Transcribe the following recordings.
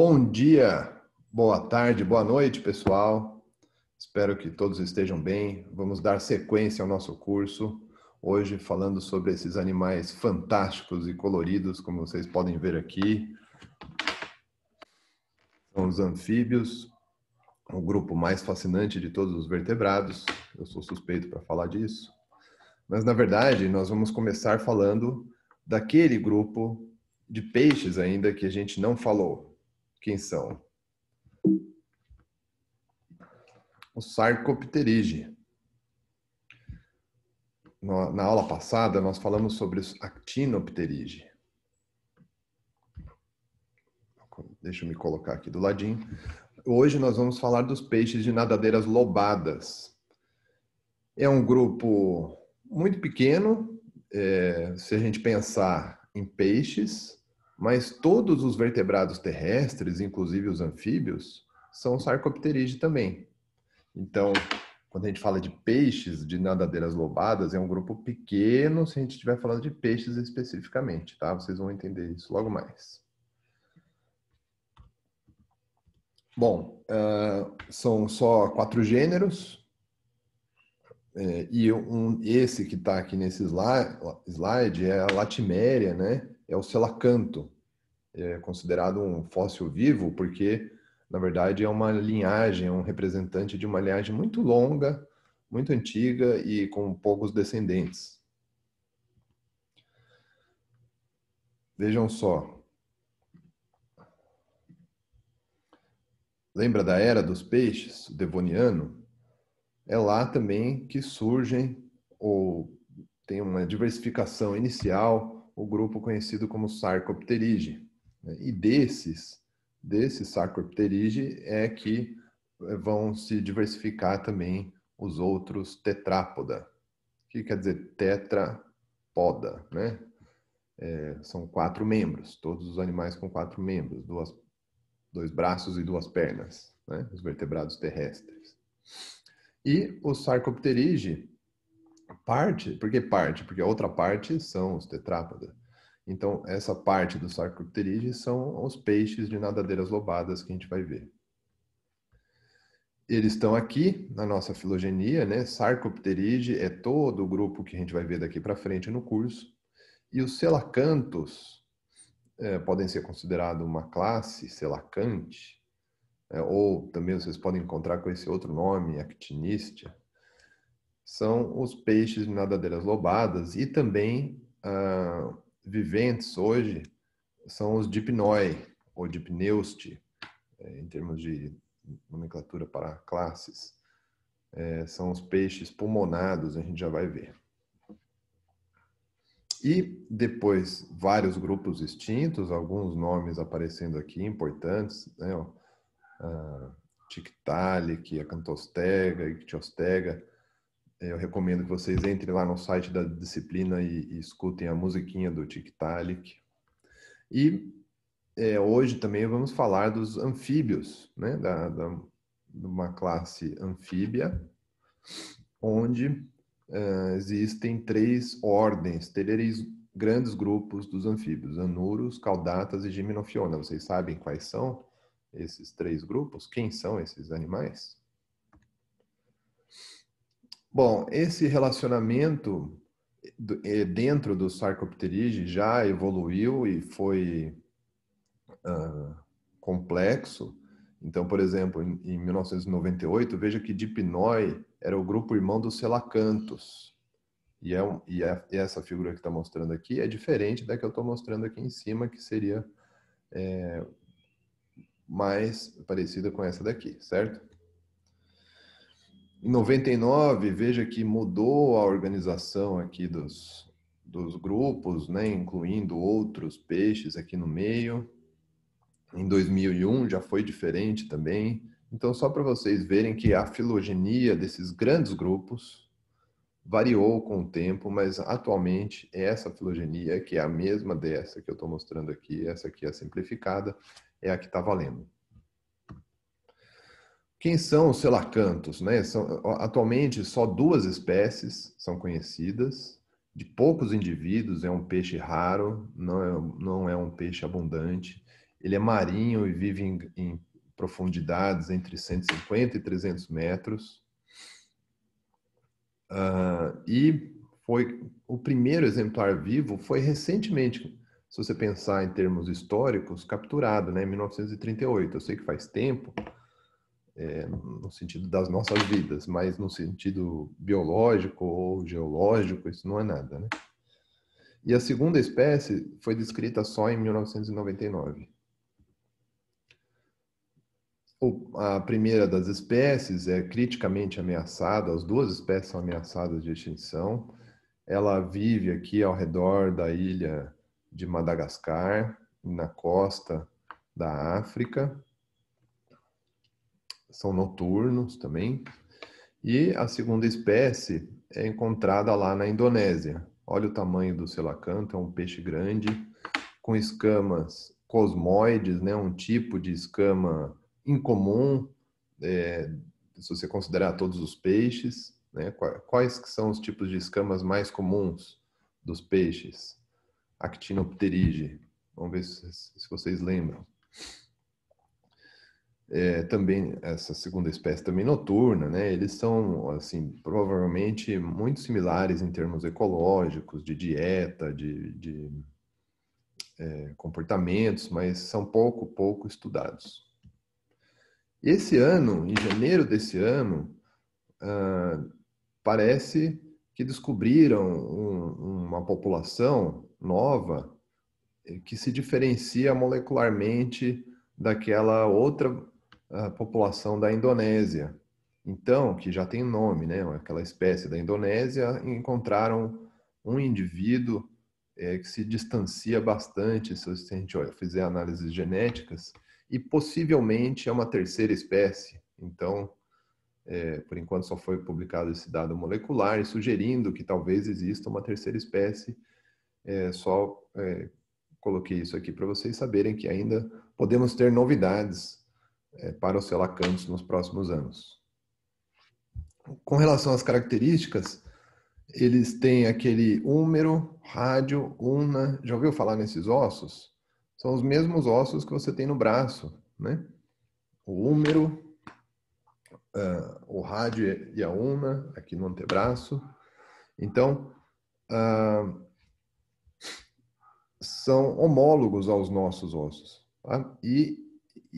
Bom dia, boa tarde, boa noite, pessoal. Espero que todos estejam bem. Vamos dar sequência ao nosso curso. Hoje, falando sobre esses animais fantásticos e coloridos, como vocês podem ver aqui. São os anfíbios, o grupo mais fascinante de todos os vertebrados. Eu sou suspeito para falar disso. Mas, na verdade, nós vamos começar falando daquele grupo de peixes ainda que a gente não falou quem são? O Sarcopterygii. Na aula passada, nós falamos sobre os Actinopterygii. Deixa eu me colocar aqui do ladinho. Hoje nós vamos falar dos peixes de nadadeiras lobadas. É um grupo muito pequeno, é, se a gente pensar em peixes, mas todos os vertebrados terrestres, inclusive os anfíbios, são sarcopterídeos também. Então, quando a gente fala de peixes, de nadadeiras lobadas, é um grupo pequeno se a gente estiver falando de peixes especificamente, tá? Vocês vão entender isso logo mais. Bom, uh, são só quatro gêneros. É, e um, esse que está aqui nesse slide, slide é a latiméria, né? é o selacanto, é considerado um fóssil vivo porque, na verdade, é uma linhagem, é um representante de uma linhagem muito longa, muito antiga e com poucos descendentes. Vejam só. Lembra da era dos peixes, o devoniano? É lá também que surgem ou tem uma diversificação inicial o grupo conhecido como Sarcopterygii. Né? E desses, desses Sarcopterygii é que eh, vão se diversificar também os outros tetrapoda, que quer dizer tetrapoda, né? É, são quatro membros, todos os animais com quatro membros, duas, dois braços e duas pernas, né? os vertebrados terrestres. E os sarcopterygii Parte, por que parte? Porque a outra parte são os tetrápodos. Então, essa parte do sarcopterige são os peixes de nadadeiras lobadas que a gente vai ver. Eles estão aqui na nossa filogenia, né? Sarcopterige é todo o grupo que a gente vai ver daqui para frente no curso. E os selacantos é, podem ser considerados uma classe selacante, é, ou também vocês podem encontrar com esse outro nome, actinistia são os peixes de nadadeiras lobadas e também ah, viventes hoje são os dipnoi ou dipneusti, eh, em termos de nomenclatura para classes. É, são os peixes pulmonados, a gente já vai ver. E depois vários grupos extintos, alguns nomes aparecendo aqui importantes, né? Ó, ah, a Tictalic, Acantostega, Ictiostega, é, eu recomendo que vocês entrem lá no site da disciplina e, e escutem a musiquinha do Tiktaalik. E é, hoje também vamos falar dos anfíbios, né? Da, da, de uma classe anfíbia, onde uh, existem três ordens, três grandes grupos dos anfíbios, anuros, caudatas e gimnofiona. Vocês sabem quais são esses três grupos? Quem são esses animais? Bom, esse relacionamento eh, dentro do Sarcopterygii já evoluiu e foi uh, complexo. Então, por exemplo, em, em 1998, veja que Dipnoi era o grupo irmão dos Selacanthus. E, é um, e, é, e, essa figura que está mostrando aqui é diferente da que eu estou mostrando aqui em cima, que seria é, mais parecida com essa daqui, certo? Em 99, veja que mudou a organização aqui dos, dos grupos, né, incluindo outros peixes aqui no meio. Em 2001 já foi diferente também. Então, só para vocês verem que a filogenia desses grandes grupos variou com o tempo, mas atualmente essa filogenia, que é a mesma dessa que eu estou mostrando aqui, essa aqui é simplificada, é a que está valendo. Quem são os selacantos? Né? São, atualmente, só duas espécies são conhecidas, de poucos indivíduos, é um peixe raro, não é, não é um peixe abundante. Ele é marinho e vive em, em profundidades entre 150 e 300 metros. Uh, e foi o primeiro exemplar vivo foi recentemente, se você pensar em termos históricos, capturado, né, em 1938. Eu sei que faz tempo, é, no sentido das nossas vidas, mas no sentido biológico ou geológico, isso não é nada, né? E a segunda espécie foi descrita só em 1999. O, a primeira das espécies é criticamente ameaçada, as duas espécies são ameaçadas de extinção. Ela vive aqui ao redor da ilha de Madagascar, na costa da África são noturnos também. E a segunda espécie é encontrada lá na Indonésia. Olha o tamanho do selacanto, é um peixe grande, com escamas cosmoides, né? um tipo de escama incomum, é, se você considerar todos os peixes. Né? Quais que são os tipos de escamas mais comuns dos peixes? Actinopterige. Vamos ver se, se vocês lembram é, também essa segunda espécie também noturna, né? Eles são assim provavelmente muito similares em termos ecológicos, de dieta, de, de é, comportamentos, mas são pouco pouco estudados. Esse ano, em janeiro desse ano, ah, parece que descobriram um, uma população nova eh, que se diferencia molecularmente daquela outra a população da Indonésia. Então, que já tem nome, né? Aquela espécie da Indonésia, encontraram um indivíduo é, que se distancia bastante, se a gente fizer análises genéticas, e possivelmente é uma terceira espécie. Então, é, por enquanto só foi publicado esse dado molecular, sugerindo que talvez exista uma terceira espécie. É, só é, coloquei isso aqui para vocês saberem que ainda podemos ter novidades é, para os selacantos nos próximos anos. Com relação às características, eles têm aquele húmero, rádio, una. Já ouviu falar nesses ossos? São os mesmos ossos que você tem no braço, né? O húmero, uh, ah, o rádio e a una, aqui no antebraço. Então, uh, são homólogos aos nossos ossos. Tá? E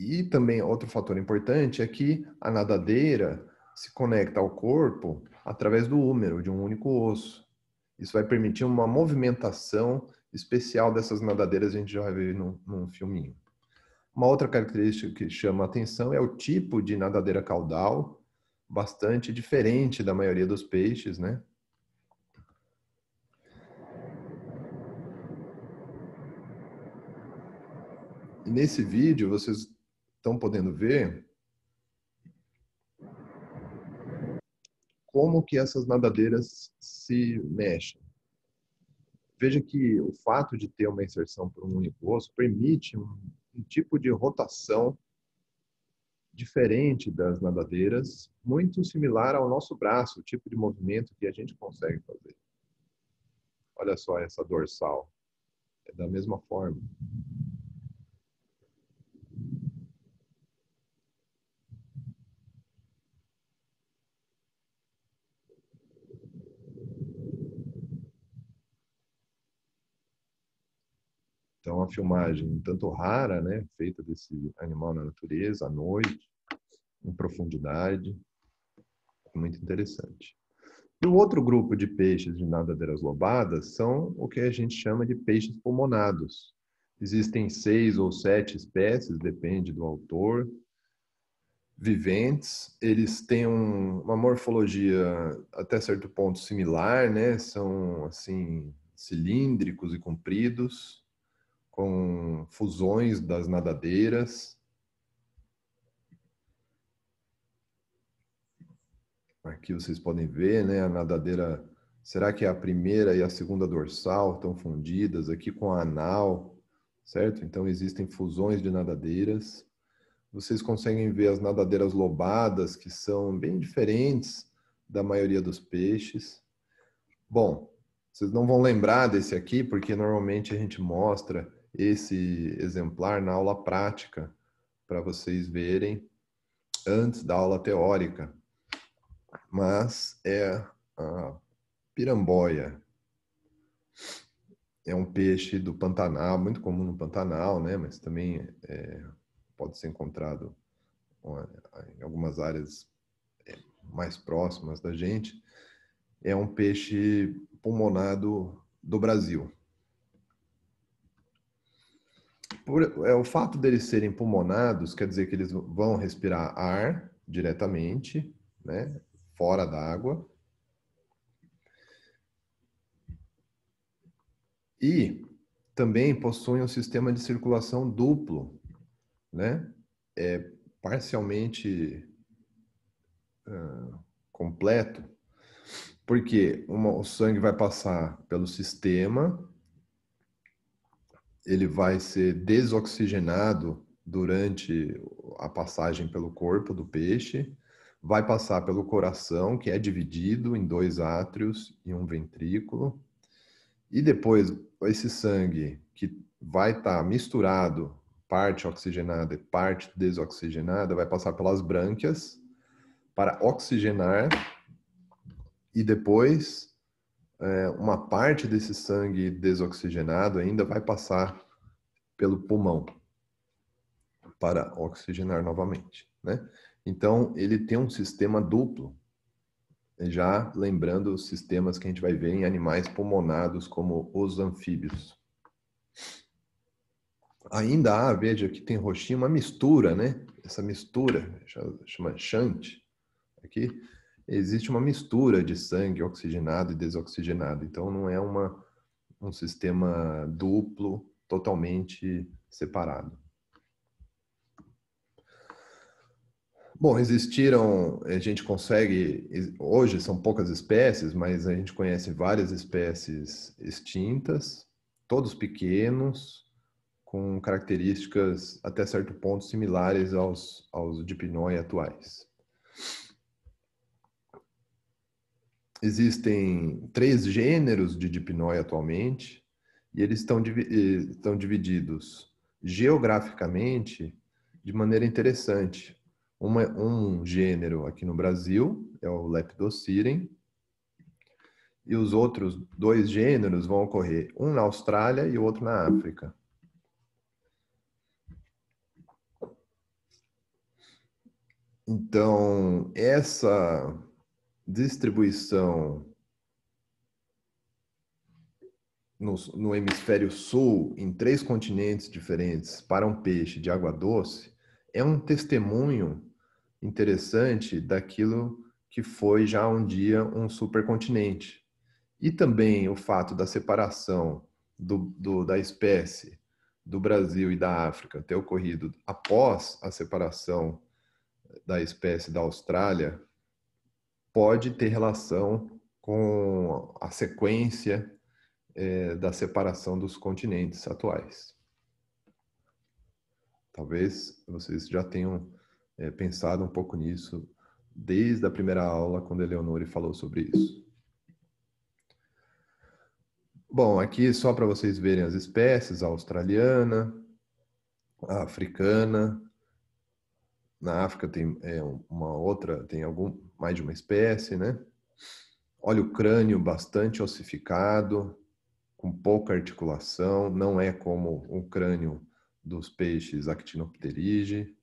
e também outro fator importante é que a nadadeira se conecta ao corpo através do húmero, de um único osso. Isso vai permitir uma movimentação especial dessas nadadeiras, a gente já vai ver num, num filminho. Uma outra característica que chama a atenção é o tipo de nadadeira caudal, bastante diferente da maioria dos peixes, né? Nesse vídeo, vocês estão podendo ver como que essas nadadeiras se mexem. Veja que o fato de ter uma inserção por um único osso permite um, um tipo de rotação diferente das nadadeiras, muito similar ao nosso braço, o tipo de movimento que a gente consegue fazer. Olha só essa dorsal. É da mesma forma. uma filmagem um tanto rara, né, feita desse animal na natureza, à noite, em profundidade. Muito interessante. E o outro grupo de peixes de nadadeiras lobadas são o que a gente chama de peixes pulmonados. Existem seis ou sete espécies, depende do autor, viventes. Eles têm um, uma morfologia até certo ponto similar, né? São assim cilíndricos e compridos, com fusões das nadadeiras. Aqui vocês podem ver, né, a nadadeira, será que é a primeira e a segunda dorsal estão fundidas aqui com a anal, certo? Então existem fusões de nadadeiras. Vocês conseguem ver as nadadeiras lobadas, que são bem diferentes da maioria dos peixes. Bom, vocês não vão lembrar desse aqui, porque normalmente a gente mostra esse exemplar na aula prática para vocês verem antes da aula teórica. Mas é a piramboia. É um peixe do Pantanal, muito comum no Pantanal, né? Mas também é, pode ser encontrado em algumas áreas é, mais próximas da gente. É um peixe pulmonado do Brasil por, é, o fato deles serem pulmonados quer dizer que eles vão respirar ar diretamente, né, fora da água. E também possuem um sistema de circulação duplo, né? É parcialmente uh, completo, porque uma, o sangue vai passar pelo sistema ele vai ser desoxigenado durante a passagem pelo corpo do peixe, vai passar pelo coração, que é dividido em dois átrios e um ventrículo, e depois esse sangue que vai estar tá misturado, parte oxigenada e parte desoxigenada, vai passar pelas brânquias para oxigenar e depois é, uma parte desse sangue desoxigenado ainda vai passar pelo pulmão para oxigenar novamente, né? Então, ele tem um sistema duplo, já lembrando os sistemas que a gente vai ver em animais pulmonados como os anfíbios. Ainda há, veja que tem roxinho, uma mistura, né? Essa mistura, chama chante, aqui, existe uma mistura de sangue oxigenado e desoxigenado. Então, não é uma, um sistema duplo, totalmente separado. Bom, existiram, a gente consegue, hoje são poucas espécies, mas a gente conhece várias espécies extintas, todos pequenos, com características até certo ponto similares aos, aos dipnoi atuais existem três gêneros de Dipnoi atualmente e eles estão, estão divididos geograficamente de maneira interessante. um é, um gênero aqui no Brasil é o Leptociren e os outros dois gêneros vão ocorrer um na Austrália e outro na África. Então, essa distribuição no, no, hemisfério sul, em três continentes diferentes, para um peixe de água doce, é um testemunho interessante daquilo que foi já um dia um supercontinente. E também o fato da separação do, do, da espécie do Brasil e da África ter ocorrido após a separação da espécie da Austrália pode ter relação com a sequência é, da separação dos continentes atuais. Talvez vocês já tenham é, pensado um pouco nisso desde a primeira aula, quando Eleonore falou sobre isso. Bom, aqui só para vocês verem as espécies: a australiana, a africana. Na África tem é, uma outra, tem algum, mais de uma espécie, né? Olha o crânio bastante ossificado, com pouca articulação, não é como o crânio dos peixes actinopterige.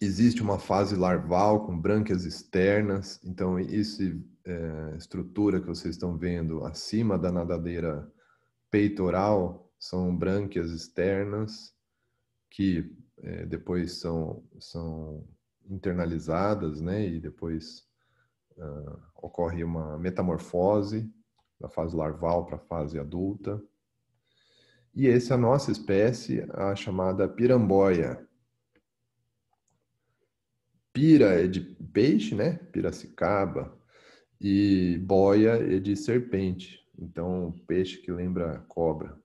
Existe uma fase larval com brânquias externas, então essa é, estrutura que vocês estão vendo acima da nadadeira peitoral são brânquias externas que é, depois são, são internalizadas, né? E depois uh, ocorre uma metamorfose da fase larval para a fase adulta. E essa é a nossa espécie, a chamada piramboia. Pira é de peixe, né? Piracicaba. E boia é de serpente. Então, peixe que lembra cobra.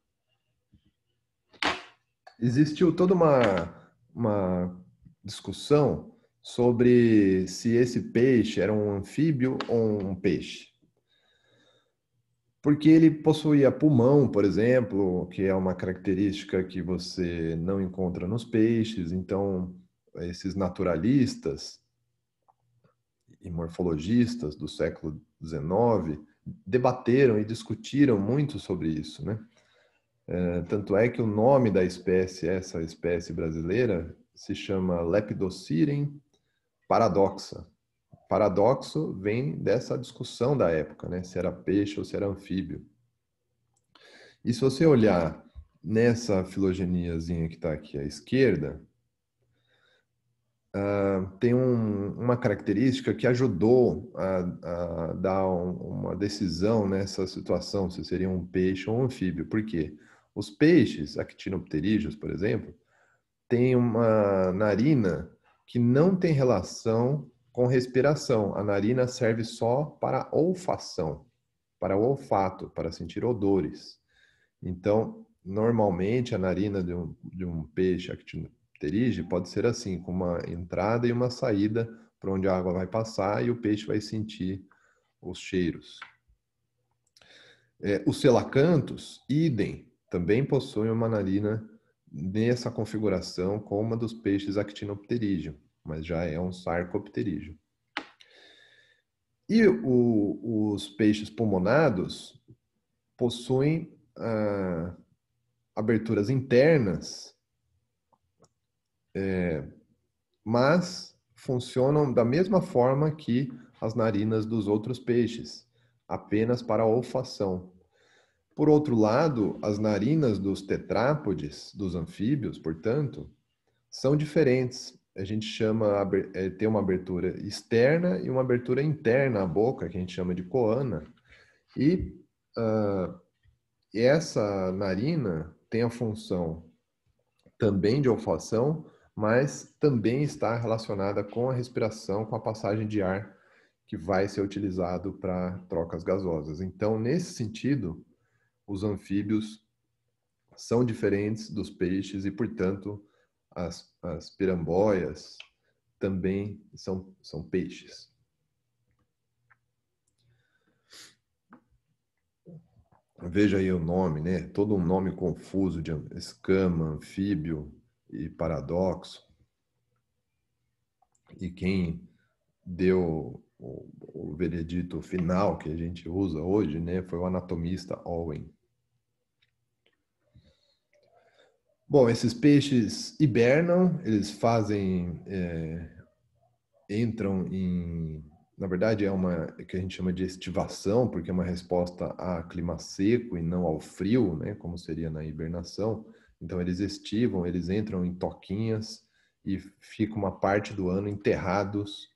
Existiu toda uma, uma discussão sobre se esse peixe era um anfíbio ou um peixe. Porque ele possuía pulmão, por exemplo, que é uma característica que você não encontra nos peixes, então esses naturalistas e morfologistas do século XIX debateram e discutiram muito sobre isso, né? É, tanto é que o nome da espécie, essa espécie brasileira, se chama Lepidosiren paradoxa. Paradoxo vem dessa discussão da época, né? Se era peixe ou se era anfíbio. E se você olhar nessa filogeniazinha que está aqui à esquerda, Uh, tem um, uma característica que ajudou a, a dar um, uma decisão nessa situação, se seria um peixe ou um anfíbio. Por quê? Os peixes, actinopterígios, por exemplo, têm uma narina que não tem relação com respiração. A narina serve só para olfação, para o olfato, para sentir odores. Então, normalmente, a narina de um, de um peixe actinopterige pode ser assim, com uma entrada e uma saída para onde a água vai passar e o peixe vai sentir os cheiros. É, os selacantos, idem, também possuem uma narina nessa configuração com uma dos peixes actinopterígio, mas já é um sarcopterígio. E o, os peixes pulmonados possuem ah, aberturas internas, é, mas funcionam da mesma forma que as narinas dos outros peixes, apenas para a olfação. Por outro lado, as narinas dos tetrápodes, dos anfíbios, portanto, são diferentes. A gente chama, é, uma abertura externa e uma abertura interna à boca, que a gente chama de coana. E uh, essa narina tem a função também de olfação, mas também está relacionada com a respiração, com a passagem de ar que vai ser utilizado para trocas gasosas. Então, nesse sentido, os anfíbios são diferentes dos peixes e, portanto, as, as pirambóias também são, são peixes. Veja aí o nome, né? Todo um nome confuso de escama, anfíbio e paradoxo. E quem deu o, o veredito final que a gente usa hoje, né, foi o anatomista Owen. Bom, esses peixes hibernam, eles fazem, é, entram em, na verdade é uma é que a gente chama de estivação, porque é uma resposta a clima seco e não ao frio, né, como seria na hibernação. Então eles estivam, eles entram em toquinhas e ficam uma parte do ano enterrados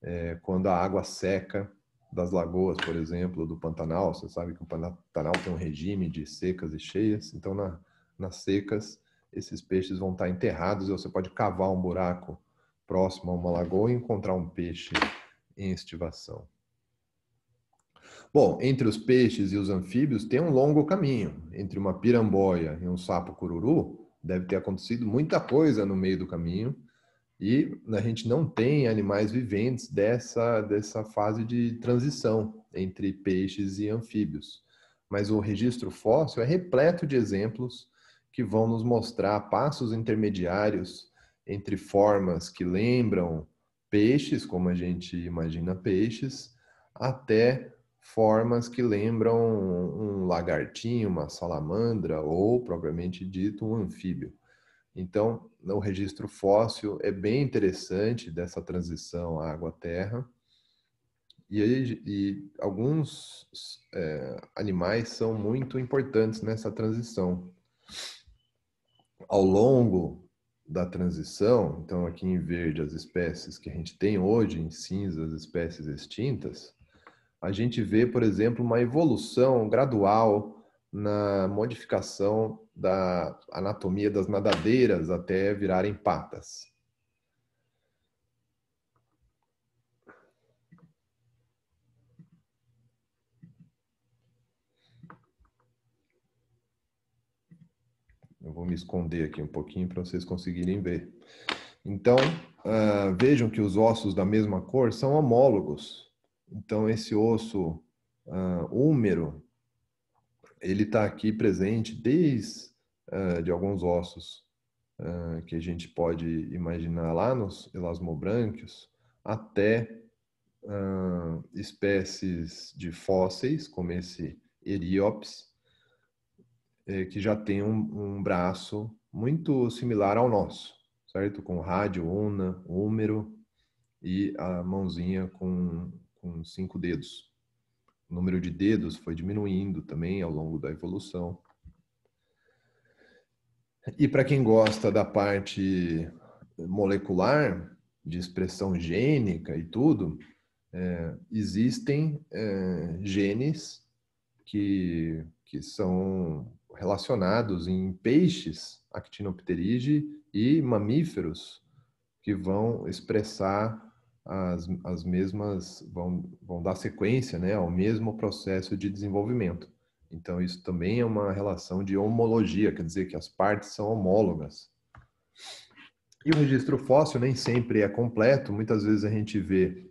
é, quando a água seca das lagoas, por exemplo, do Pantanal. Você sabe que o Pantanal tem um regime de secas e cheias, então na nas secas, esses peixes vão estar enterrados. Você pode cavar um buraco próximo a uma lagoa e encontrar um peixe em estivação. Bom, entre os peixes e os anfíbios tem um longo caminho. Entre uma piramboia e um sapo cururu, deve ter acontecido muita coisa no meio do caminho. E a gente não tem animais viventes dessa, dessa fase de transição entre peixes e anfíbios. Mas o registro fóssil é repleto de exemplos que vão nos mostrar passos intermediários entre formas que lembram peixes, como a gente imagina peixes, até formas que lembram um lagartinho, uma salamandra ou, propriamente dito, um anfíbio. Então, o registro fóssil é bem interessante dessa transição água-terra. E, e, alguns é, animais são muito importantes nessa transição ao longo da transição, então aqui em verde as espécies que a gente tem hoje, em cinza as espécies extintas, a gente vê, por exemplo, uma evolução gradual na modificação da anatomia das nadadeiras até virarem patas. Eu vou me esconder aqui um pouquinho para vocês conseguirem ver. Então, uh, vejam que os ossos da mesma cor são homólogos. Então, esse osso uh, húmero, ele está aqui presente desde uh, ah, de alguns ossos uh, que a gente pode imaginar lá nos elasmobrânquios até espécies de fósseis, como esse Eriops, é, que já tem um, um, braço muito similar ao nosso, certo? Com rádio, una, húmero e a mãozinha com, com cinco dedos. O número de dedos foi diminuindo também ao longo da evolução. E para quem gosta da parte molecular, de expressão gênica e tudo, é, existem é, genes que, que são relacionados em peixes, actinopterige, e mamíferos, que vão expressar as, as mesmas, vão, vão dar sequência né, ao mesmo processo de desenvolvimento. Então, isso também é uma relação de homologia, quer dizer que as partes são homólogas. E o registro fóssil nem sempre é completo, muitas vezes a gente vê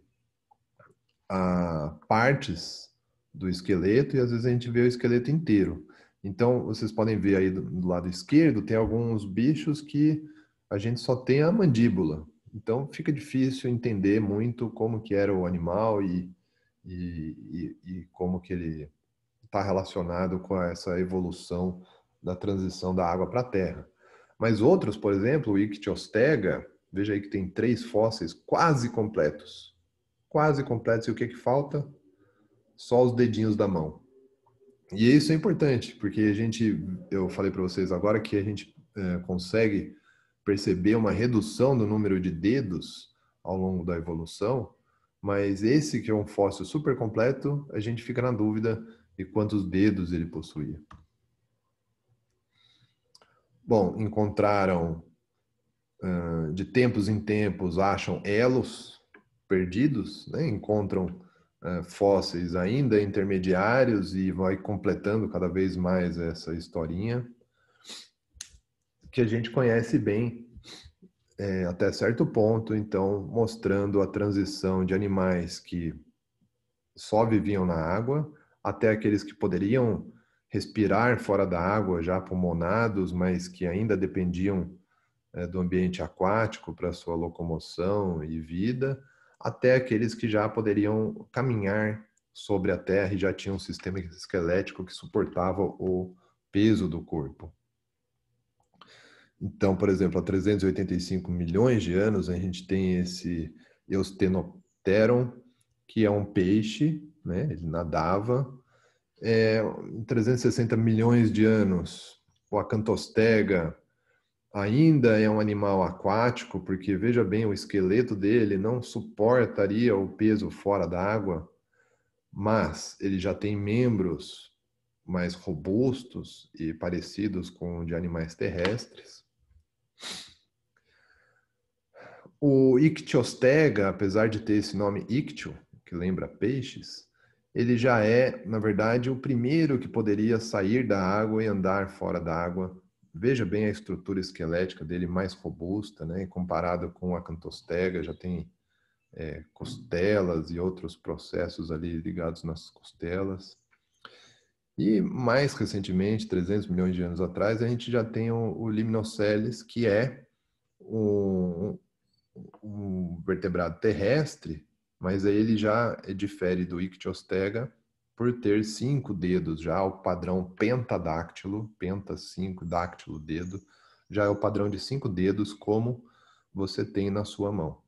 a ah, partes do esqueleto e às vezes a gente vê o esqueleto inteiro. Então, vocês podem ver aí do, lado esquerdo, tem alguns bichos que a gente só tem a mandíbula. Então, fica difícil entender muito como que era o animal e, e, e, e como que ele está relacionado com essa evolução da transição da água para a terra. Mas outros, por exemplo, o Ictiostega, veja aí que tem três fósseis quase completos. Quase completos, e o que, que falta? Só os dedinhos da mão. E isso é importante, porque a gente, eu falei para vocês agora que a gente é, consegue perceber uma redução do número de dedos ao longo da evolução, mas esse que é um fóssil super completo, a gente fica na dúvida de quantos dedos ele possuía. Bom, encontraram de tempos em tempos acham elos perdidos, né? encontram eh, fósseis ainda intermediários e vai completando cada vez mais essa historinha que a gente conhece bem é, até certo ponto, então mostrando a transição de animais que só viviam na água até aqueles que poderiam respirar fora da água, já pulmonados, mas que ainda dependiam é, do ambiente aquático para sua locomoção e vida até aqueles que já poderiam caminhar sobre a terra e já tinham um sistema esquelético que suportava o peso do corpo. Então, por exemplo, há 385 milhões de anos, a gente tem esse Eustenopteron, que é um peixe, né? ele nadava. É, 360 milhões de anos, o Acantostega, ainda é um animal aquático, porque veja bem, o esqueleto dele não suportaria o peso fora da água, mas ele já tem membros mais robustos e parecidos com de animais terrestres. O Ictiostega, apesar de ter esse nome Ictio, que lembra peixes, ele já é, na verdade, o primeiro que poderia sair da água e andar fora da água veja bem a estrutura esquelética dele mais robusta, né? Comparado com a cantostega, já tem é, costelas e outros processos ali ligados nas costelas. E mais recentemente, 300 milhões de anos atrás, a gente já tem o, o Limnoceles, que é um, um vertebrado terrestre, mas aí ele já difere do Ictiostega por ter cinco dedos, já é o padrão pentadáctilo, penta cinco, dáctilo dedo, já é o padrão de cinco dedos como você tem na sua mão.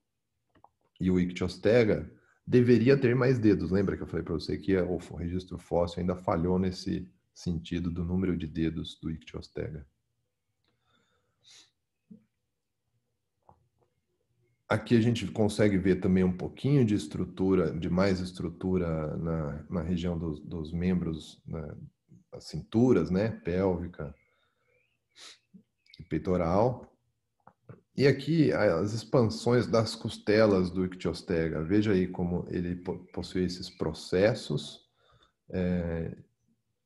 E o Ictiostega deveria ter mais dedos. Lembra que eu falei para você que o registro fóssil ainda falhou nesse sentido do número de dedos do Ictiostega. Aqui a gente consegue ver também um pouquinho de estrutura, de mais estrutura na, na região dos, dos membros, né, as cinturas, né? Pélvica e peitoral. E aqui as expansões das costelas do ictiostega. Veja aí como ele possui esses processos é,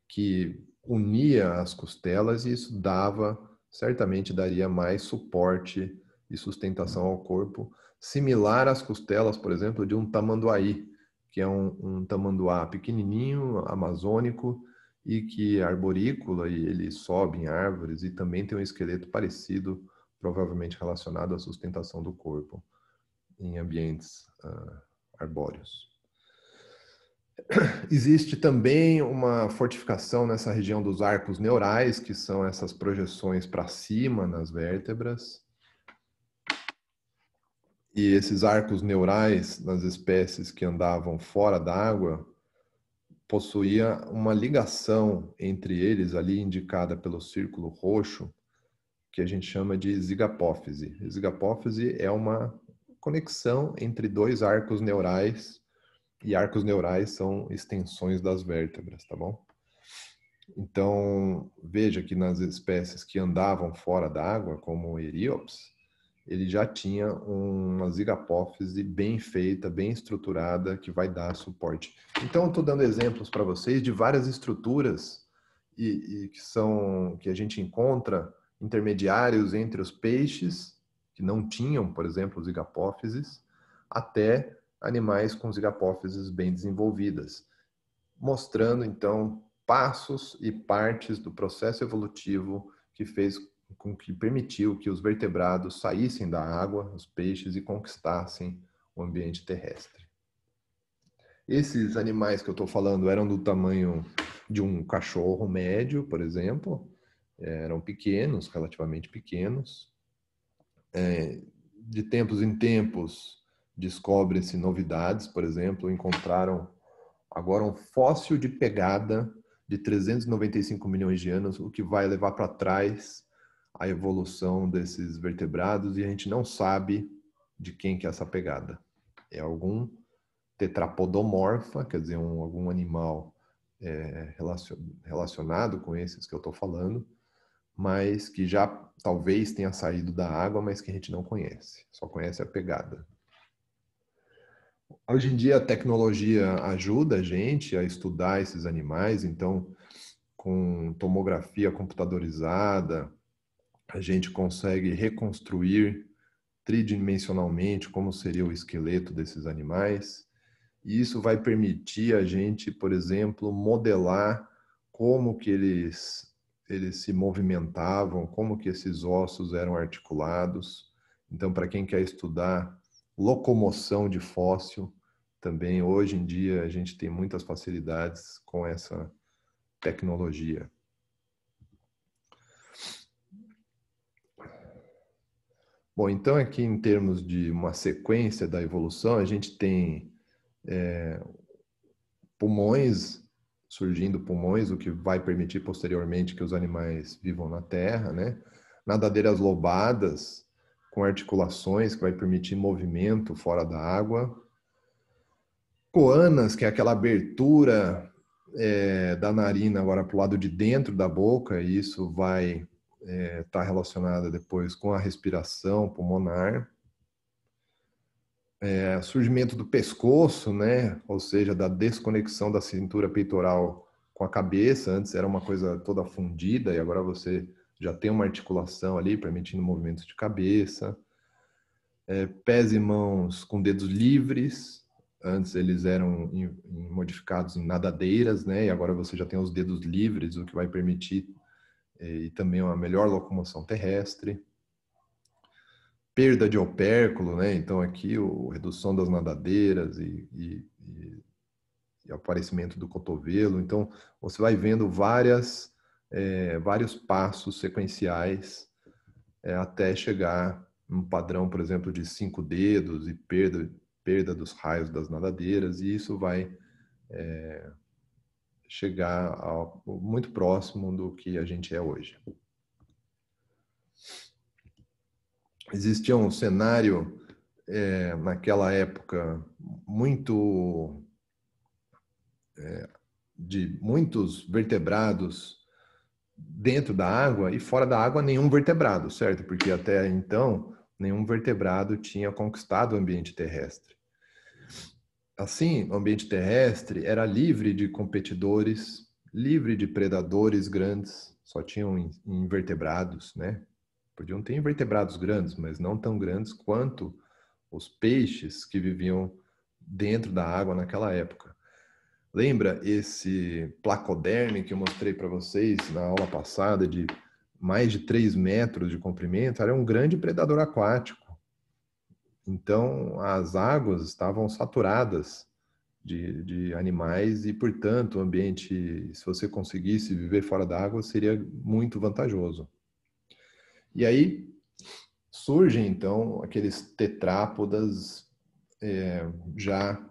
que unia as costelas e isso dava, certamente daria mais suporte e sustentação ao corpo, similar às costelas, por exemplo, de um tamanduaí, que é um, um tamanduá pequenininho, amazônico, e que é arborícola e ele sobe em árvores e também tem um esqueleto parecido, provavelmente relacionado à sustentação do corpo em ambientes uh, arbóreos. Existe também uma fortificação nessa região dos arcos neurais, que são essas projeções para cima nas vértebras, e esses arcos neurais nas espécies que andavam fora da água possuía uma ligação entre eles ali indicada pelo círculo roxo que a gente chama de zigapófise. Zigapófise é uma conexão entre dois arcos neurais e arcos neurais são extensões das vértebras, tá bom? Então, veja que nas espécies que andavam fora da água, como o Eriops, ele já tinha uma zigapófise bem feita, bem estruturada, que vai dar suporte. Então, eu estou dando exemplos para vocês de várias estruturas e, e, que são que a gente encontra intermediários entre os peixes que não tinham, por exemplo, zigapófises, até animais com zigapófises bem desenvolvidas, mostrando então passos e partes do processo evolutivo que fez com que permitiu que os vertebrados saíssem da água, os peixes, e conquistassem o ambiente terrestre. Esses animais que eu estou falando eram do tamanho de um cachorro médio, por exemplo, eram pequenos, relativamente pequenos. É, de tempos em tempos descobrem-se novidades, por exemplo, encontraram agora um fóssil de pegada de 395 milhões de anos, o que vai levar para trás a evolução desses vertebrados e a gente não sabe de quem que é essa pegada. É algum tetrapodomorfa, quer dizer, um, algum animal é, relacionado com esses que eu estou falando, mas que já talvez tenha saído da água, mas que a gente não conhece, só conhece a pegada. Hoje em dia a tecnologia ajuda a gente a estudar esses animais, então com tomografia computadorizada, a gente consegue reconstruir tridimensionalmente como seria o esqueleto desses animais. E isso vai permitir a gente, por exemplo, modelar como que eles eles se movimentavam, como que esses ossos eram articulados. Então, para quem quer estudar locomoção de fóssil, também hoje em dia a gente tem muitas facilidades com essa tecnologia. Bom, então aqui em termos de uma sequência da evolução, a gente tem é, pulmões surgindo pulmões, o que vai permitir posteriormente que os animais vivam na terra, né? Nadadeiras lobadas com articulações que vai permitir movimento fora da água. Coanas, que é aquela abertura é, da narina agora para o lado de dentro da boca, e isso vai está é, tá relacionada depois com a respiração pulmonar, é, surgimento do pescoço, né? Ou seja, da desconexão da cintura peitoral com a cabeça. Antes era uma coisa toda fundida e agora você já tem uma articulação ali permitindo movimentos de cabeça. É, pés e mãos com dedos livres. Antes eles eram em, em modificados em nadadeiras, né? E agora você já tem os dedos livres, o que vai permitir é, e também uma melhor locomoção terrestre. Perda de opérculo, né? Então aqui o, a redução das nadadeiras e, e, e, e, aparecimento do cotovelo. Então você vai vendo várias, é, vários passos sequenciais é, até chegar um padrão, por exemplo, de cinco dedos e perda, perda dos raios das nadadeiras. E isso vai é, chegar ao, muito próximo do que a gente é hoje. Existia um cenário é, naquela época muito é, de muitos vertebrados dentro da água e fora da água nenhum vertebrado, certo? Porque até então nenhum vertebrado tinha conquistado o ambiente terrestre. Assim, o ambiente terrestre era livre de competidores, livre de predadores grandes, só tinham invertebrados, né? Podiam ter invertebrados grandes, mas não tão grandes quanto os peixes que viviam dentro da água naquela época. Lembra esse placoderme que eu mostrei para vocês na aula passada de mais de 3 metros de comprimento? Era um grande predador aquático. Então, as águas estavam saturadas de, de, animais e, portanto, o ambiente, se você conseguisse viver fora da água, seria muito vantajoso. E aí surgem, então, aqueles tetrápodas é, já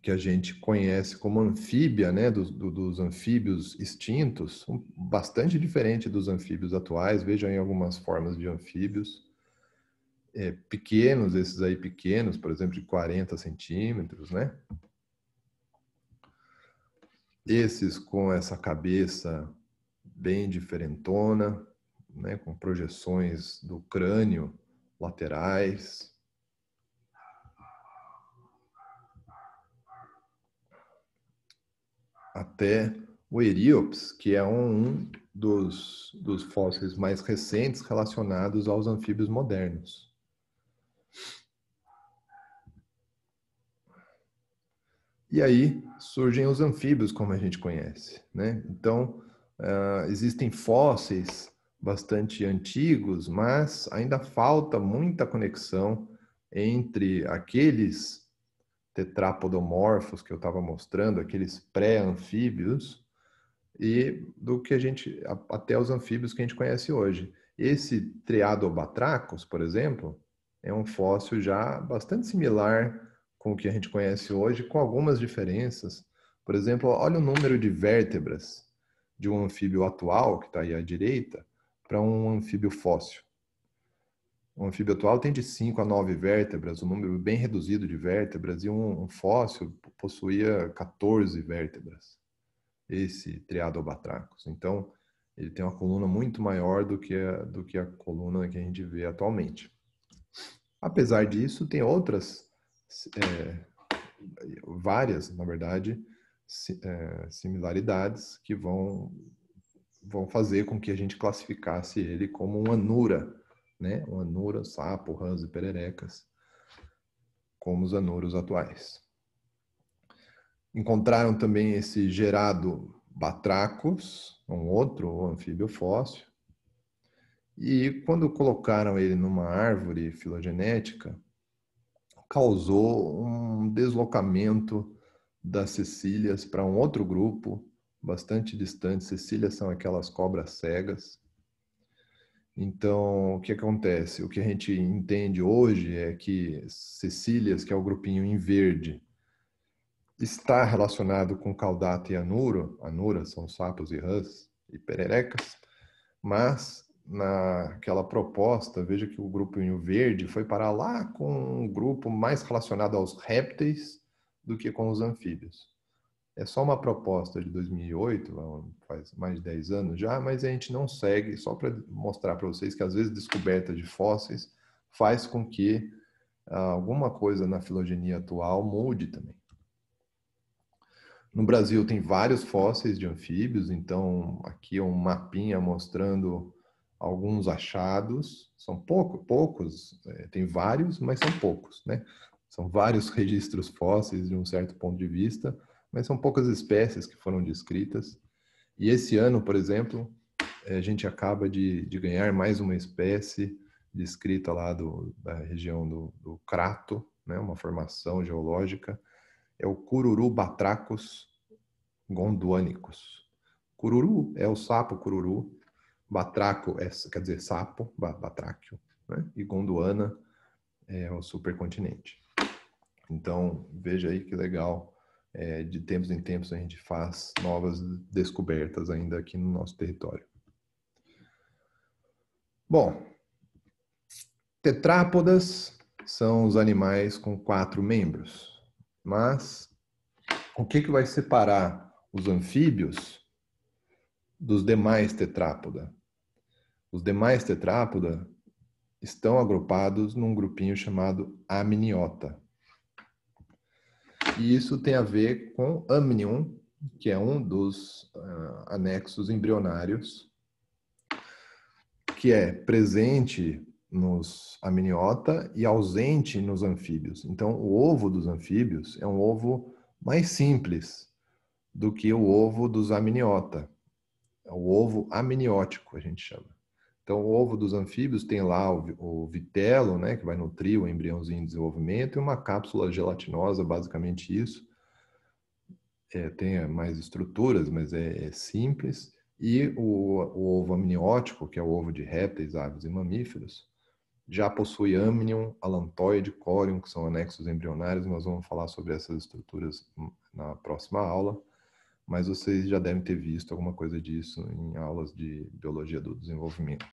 que a gente conhece como anfíbia, né, dos, do, dos anfíbios extintos, bastante diferente dos anfíbios atuais, vejam aí algumas formas de anfíbios é, pequenos, esses aí pequenos, por exemplo, de 40 centímetros, né? Esses com essa cabeça bem diferentona, né? com projeções do crânio laterais. Até o Eriops, que é um dos, dos fósseis mais recentes relacionados aos anfíbios modernos. E aí surgem os anfíbios, como a gente conhece. Né? Então, uh, existem fósseis bastante antigos, mas ainda falta muita conexão entre aqueles tetrapodomorfos que eu estava mostrando, aqueles pré-anfíbios, e do que a gente, até os anfíbios que a gente conhece hoje. Esse Triadobatracus, por exemplo, é um fóssil já bastante similar com o que a gente conhece hoje, com algumas diferenças. Por exemplo, olha o número de vértebras de um anfíbio atual, que está aí à direita, para um anfíbio fóssil. Um anfíbio atual tem de 5 a 9 vértebras, um número bem reduzido de vértebras, e um, fóssil possuía 14 vértebras, esse triadobatracos. Então, ele tem uma coluna muito maior do que a, do que a coluna que a gente vê atualmente. Apesar disso, tem outras é, várias, na verdade, é, similaridades que vão, vão fazer com que a gente classificasse ele como um anura, né? Um anura, sapo, rãs e pererecas, como os anuros atuais. Encontraram também esse gerado Batracos, um outro anfíbio fóssil. E quando colocaram ele numa árvore filogenética, causou um deslocamento das Cecílias para um outro grupo bastante distante. Cecílias são aquelas cobras cegas. Então, o que acontece? O que a gente entende hoje é que Cecílias, que é o grupinho em verde, está relacionado com caudata e anuro. Anura são sapos e rãs e pererecas, mas naquela proposta, veja que o grupinho verde foi parar lá com um grupo mais relacionado aos répteis do que com os anfíbios. É só uma proposta de 2008, faz mais de 10 anos já, mas a gente não segue, só para mostrar para vocês que às vezes descoberta de fósseis faz com que ah, alguma coisa na filogenia atual mude também. No Brasil tem vários fósseis de anfíbios, então aqui é um mapinha mostrando alguns achados, são pouco, poucos, é, tem vários, mas são poucos, né? São vários registros fósseis de um certo ponto de vista, mas são poucas espécies que foram descritas. E esse ano, por exemplo, é, a gente acaba de, de ganhar mais uma espécie descrita lá do, da região do, do Crato, né? uma formação geológica, é o Cururu batracus gondwanicus Cururu é o sapo cururu, Batraco, é, quer dizer, sapo, batráquio, né? e Gondwana é o supercontinente. Então, veja aí que legal, é, de tempos em tempos a gente faz novas descobertas ainda aqui no nosso território. Bom, tetrápodas são os animais com quatro membros, mas o que, que vai separar os anfíbios dos demais tetrápodas? Os demais tetrápoda estão agrupados num grupinho chamado amniota. E isso tem a ver com amnion, que é um dos uh, anexos embrionários, que é presente nos amniota e ausente nos anfíbios. Então, o ovo dos anfíbios é um ovo mais simples do que o ovo dos amniota. É o ovo amniótico, a gente chama. Então, o ovo dos anfíbios tem lá o, vitelo, né, que vai nutrir o embriãozinho em desenvolvimento, e uma cápsula gelatinosa, basicamente isso. É, tem mais estruturas, mas é, é simples. E o, o, ovo amniótico, que é o ovo de répteis, aves e mamíferos, já possui amnion, alantoide, córion, que são anexos embrionários. Nós vamos falar sobre essas estruturas hum, na próxima aula mas vocês já devem ter visto alguma coisa disso em aulas de biologia do desenvolvimento.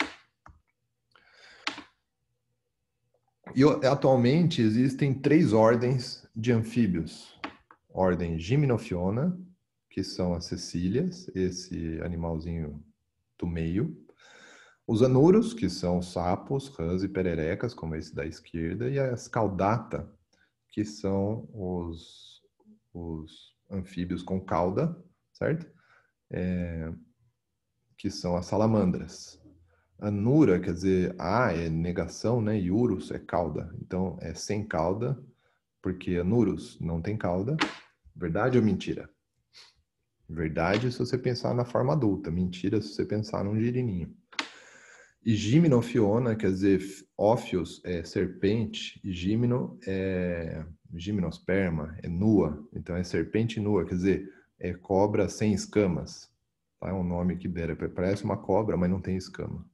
E atualmente existem três ordens de anfíbios. Ordem Gimnofiona, que são as cecílias, esse animalzinho do meio. Os anuros, que são sapos, rãs e pererecas, como esse da esquerda. E as caudata, que são os, os anfíbios com cauda, certo? É, que são as salamandras. Anura quer dizer A é negação, né? E urus é cauda. Então é sem cauda, porque anurus não tem cauda. Verdade ou mentira? Verdade se você pensar na forma adulta, mentira se você pensar num girininho. E gimnofiona, quer dizer, ófios é serpente, e gimino é gimnosperma, é nua. Então é serpente nua, quer dizer, é cobra sem escamas. Tá? É um nome que deram. Parece uma cobra, mas não tem escama.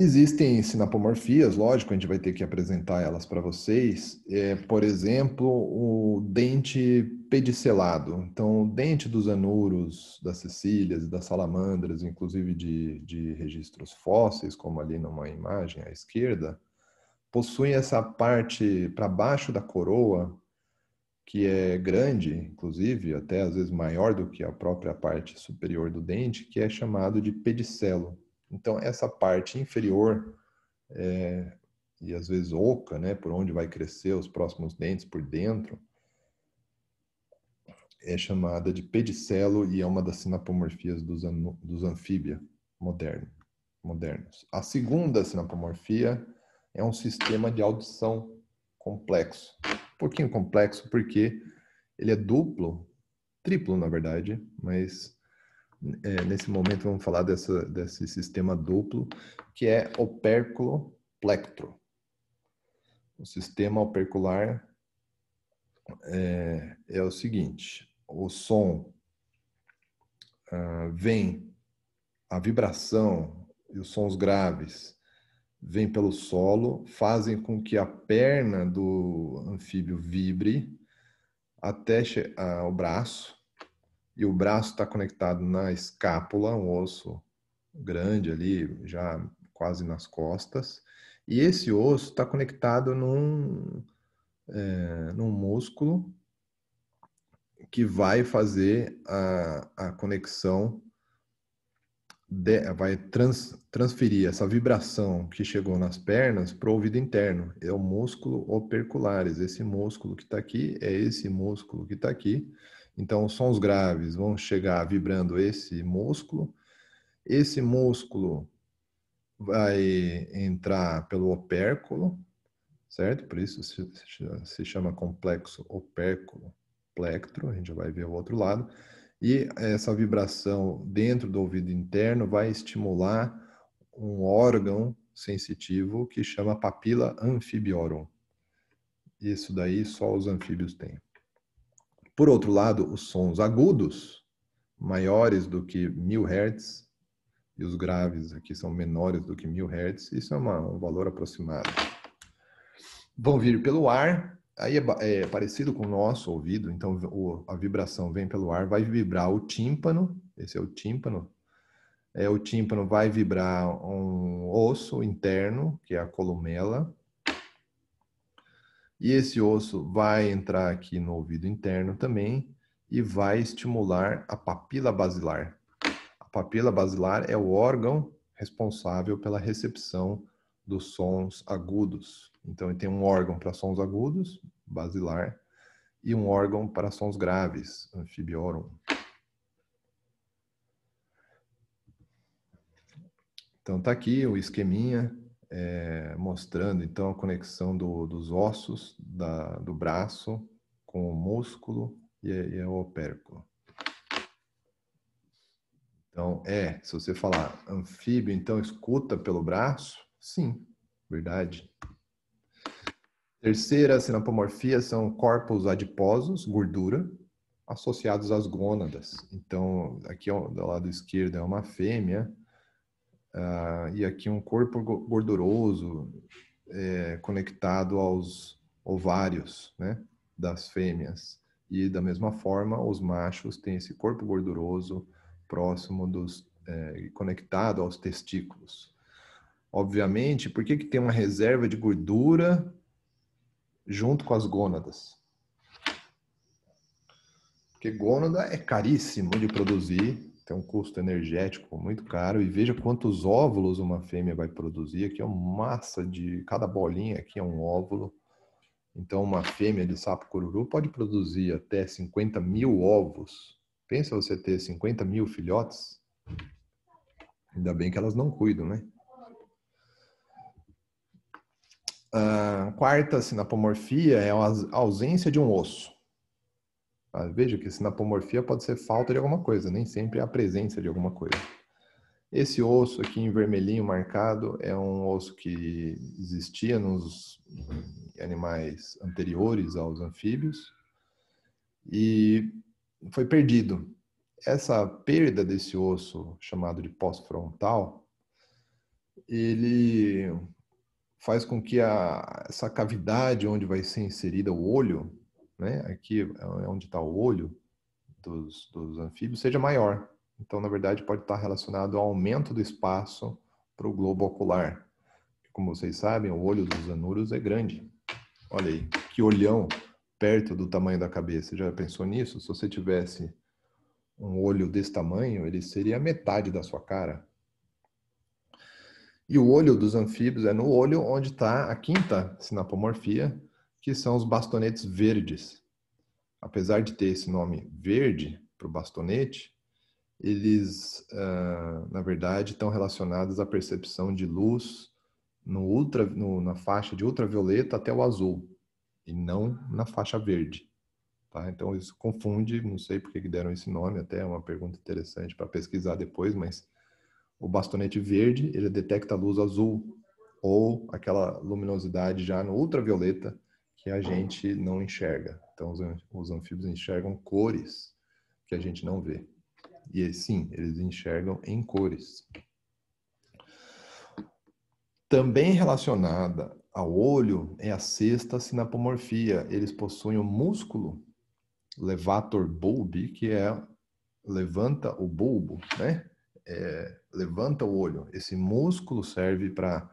Existem sinapomorfias, lógico, a gente vai ter que apresentar elas para vocês. É, por exemplo, o dente pedicelado. Então, o dente dos anuros, das cecílias e das salamandras, inclusive de, de registros fósseis, como ali numa imagem à esquerda, possui essa parte para baixo da coroa, que é grande, inclusive, até às vezes maior do que a própria parte superior do dente, que é chamado de pedicelo. Então, essa parte inferior, é, e às vezes oca, né, por onde vai crescer os próximos dentes por dentro, é chamada de pedicelo e é uma das sinapomorfias dos, dos anfíbia moderno, modernos. A segunda sinapomorfia é um sistema de audição complexo. Um pouquinho complexo porque ele é duplo, triplo na verdade, mas é, nesse momento vamos falar dessa, desse sistema duplo, que é opérculo plectro. O sistema opercular é, é o seguinte: o som ah, vem, a vibração e os sons graves vêm pelo solo, fazem com que a perna do anfíbio vibre até o braço, e o braço está conectado na escápula, um osso grande ali, já quase nas costas, e esse osso está conectado num, é, num músculo que vai fazer a, a conexão de, vai trans, transferir essa vibração que chegou nas pernas para o ouvido interno. É o músculo operculares. Esse músculo que está aqui é esse músculo que está aqui. Então, os sons graves vão chegar vibrando esse músculo. Esse músculo vai entrar pelo opérculo, certo? Por isso se, se chama complexo opérculo plectro. A gente vai ver o outro lado e essa vibração dentro do ouvido interno vai estimular um órgão sensitivo que chama papila anfibiorum. Isso daí só os anfíbios têm. Por outro lado, os sons agudos, maiores do que mil Hz, e os graves aqui são menores do que mil Hz, isso é uma, um valor aproximado. Vão vir pelo ar, Aí é, é, parecido com o nosso ouvido, então o, a vibração vem pelo ar, vai vibrar o tímpano, esse é o tímpano. É, o tímpano vai vibrar um osso interno, que é a columela. E esse osso vai entrar aqui no ouvido interno também e vai estimular a papila basilar. A papila basilar é o órgão responsável pela recepção dos sons agudos. Então, ele tem um órgão para sons agudos, basilar, e um órgão para sons graves, anfibiorum. Então, está aqui o esqueminha é, mostrando então a conexão do, dos ossos da, do braço com o músculo e, e é o opérculo. Então, é, se você falar anfíbio, então escuta pelo braço? Sim, verdade. Terceira sinapomorfia são corpos adiposos, gordura, associados às gônadas. Então, aqui do lado esquerdo é uma fêmea, uh, e aqui um corpo gorduroso é, conectado aos ovários né, das fêmeas. E da mesma forma, os machos têm esse corpo gorduroso próximo dos, é, conectado aos testículos. Obviamente, por que, que tem uma reserva de gordura junto com as gônadas. Porque gônada é caríssimo de produzir, tem um custo energético muito caro, e veja quantos óvulos uma fêmea vai produzir. Aqui é uma massa de. Cada bolinha aqui é um óvulo. Então, uma fêmea de sapo cururu pode produzir até 50 mil ovos. Pensa você ter 50 mil filhotes? Ainda bem que elas não cuidam, né? Uh, quarta sinapomorfia é a ausência de um osso. Ah, veja que sinapomorfia pode ser falta de alguma coisa, nem sempre é a presença de alguma coisa. Esse osso aqui em vermelhinho marcado é um osso que existia nos animais anteriores aos anfíbios e foi perdido. Essa perda desse osso, chamado de pós-frontal, ele faz com que a, essa cavidade onde vai ser inserida o olho, né, aqui é, é onde está o olho dos, dos anfíbios, seja maior. Então, na verdade, pode estar tá relacionado ao aumento do espaço para o globo ocular. Como vocês sabem, o olho dos anuros é grande. Olha aí, que olhão perto do tamanho da cabeça. Já pensou nisso? Se você tivesse um olho desse tamanho, ele seria a metade da sua cara. E o olho dos anfíbios é no olho onde está a quinta sinapomorfia, que são os bastonetes verdes. Apesar de ter esse nome verde para o bastonete, eles, ah, na verdade, estão relacionados à percepção de luz no ultra, no, na faixa de ultravioleta até o azul, e não na faixa verde. Tá? Então, isso confunde, não sei por que deram esse nome, até é uma pergunta interessante para pesquisar depois, mas o bastonete verde, ele detecta a luz azul ou aquela luminosidade já no ultravioleta que a gente não enxerga. Então, os anfíbios enxergam cores que a gente não vê. E sim, eles enxergam em cores. Também relacionada ao olho é a sexta sinapomorfia. Eles possuem o músculo levator bulbi, que é levanta o bulbo, né? É, levanta o olho. Esse músculo serve para uh,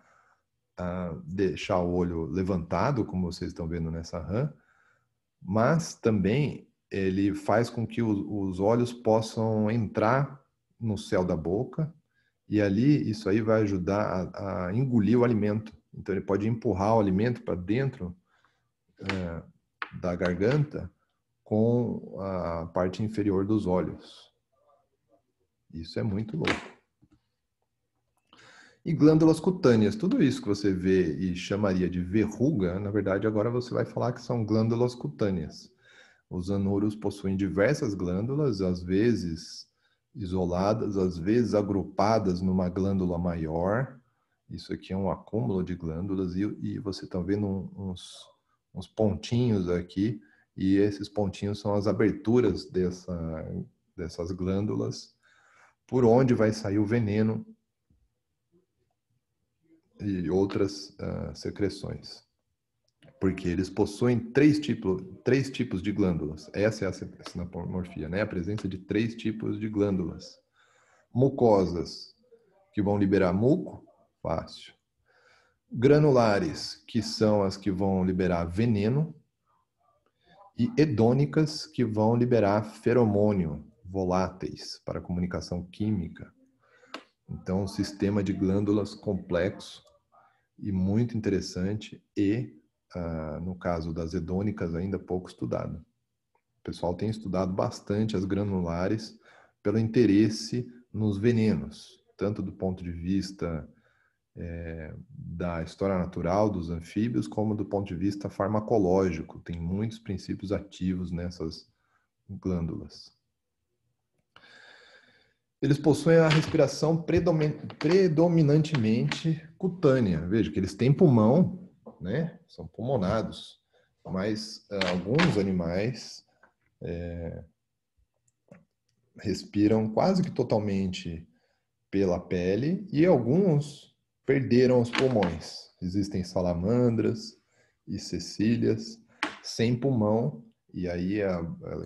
ah, deixar o olho levantado, como vocês estão vendo nessa RAM, mas também ele faz com que os, os olhos possam entrar no céu da boca e ali isso aí vai ajudar a, a engolir o alimento. Então ele pode empurrar o alimento para dentro uh, da garganta com a parte inferior dos olhos. Isso é muito louco e glândulas cutâneas. Tudo isso que você vê e chamaria de verruga, na verdade, agora você vai falar que são glândulas cutâneas. Os anuros possuem diversas glândulas, às vezes isoladas, às vezes agrupadas numa glândula maior. Isso aqui é um acúmulo de glândulas e, e você está vendo uns, uns pontinhos aqui, e esses pontinhos são as aberturas dessa, dessas glândulas, por onde vai sair o veneno e outras uh, secreções. Porque eles possuem três, tipo, três tipos de glândulas. Essa é a sinapomorfia, né? A presença de três tipos de glândulas. Mucosas, que vão liberar muco, fácil. Granulares, que são as que vão liberar veneno. E edônicas que vão liberar feromônio, voláteis, para comunicação química. Então, um sistema de glândulas complexo e muito interessante e, ah, no caso das hedônicas, ainda pouco estudado. O pessoal tem estudado bastante as granulares pelo interesse nos venenos, tanto do ponto de vista é, da história natural dos anfíbios, como do ponto de vista farmacológico. Tem muitos princípios ativos nessas glândulas. Eles possuem a respiração predominantemente cutânea. Veja que eles têm pulmão, né? São pulmonados. Mas eh, alguns animais é, respiram quase que totalmente pela pele e alguns perderam os pulmões. Existem salamandras e cecílias sem pulmão, e aí é, é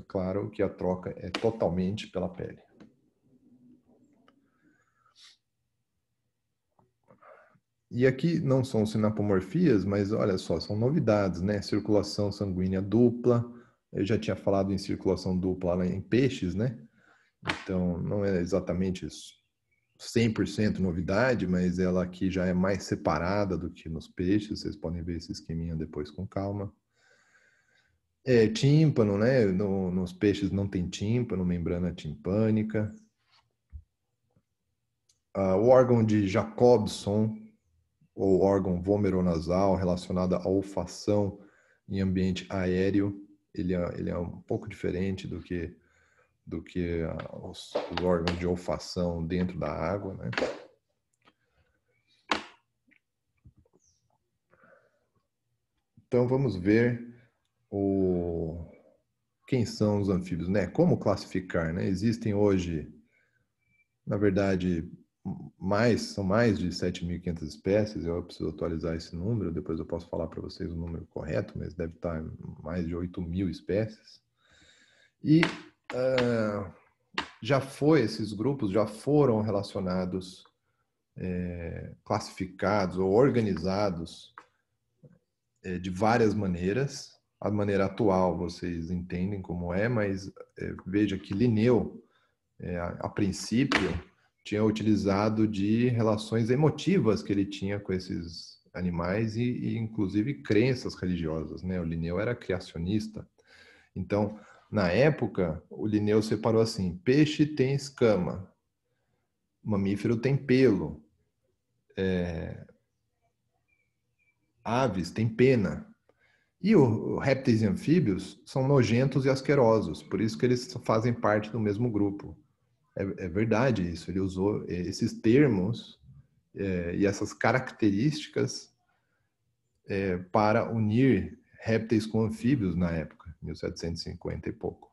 claro que a troca é totalmente pela pele. E aqui não são sinapomorfias, mas olha só, são novidades, né? Circulação sanguínea dupla. Eu já tinha falado em circulação dupla lá em peixes, né? Então, não é exatamente isso. 100% novidade, mas ela aqui já é mais separada do que nos peixes, vocês podem ver esse esqueminha depois com calma. É, tímpano, né? No, nos peixes não tem tímpano, membrana timpânica. Ah, o órgão de Jacobson, ou órgão vomeronasal relacionada à olfação em ambiente aéreo. Ele é, ele é um pouco diferente do que, do que ah, os, os órgãos de olfação dentro da água, né? Então vamos ver o quem são os anfíbios, né? Como classificar, né? Existem hoje, na verdade, mais, são mais de 7.500 espécies, eu preciso atualizar esse número, depois eu posso falar para vocês o número correto, mas deve tá estar mais de 8.000 mil espécies. E uh, já foi, esses grupos já foram relacionados, é, classificados ou organizados é, de várias maneiras. A maneira atual vocês entendem como é, mas é, veja que Linneu, a princípio, tinha utilizado de relações emotivas que ele tinha com esses animais e, e inclusive crenças religiosas, né? O Linneu era criacionista. Então, na época, o Linneu separou assim: peixe tem escama, mamífero tem pelo, é, aves tem pena. E os répteis e anfíbios são nojentos e asquerosos, por isso que eles fazem parte do mesmo grupo é, é verdade isso. Ele usou esses termos é, e essas características é, para unir répteis com anfíbios na época, 1750 e pouco.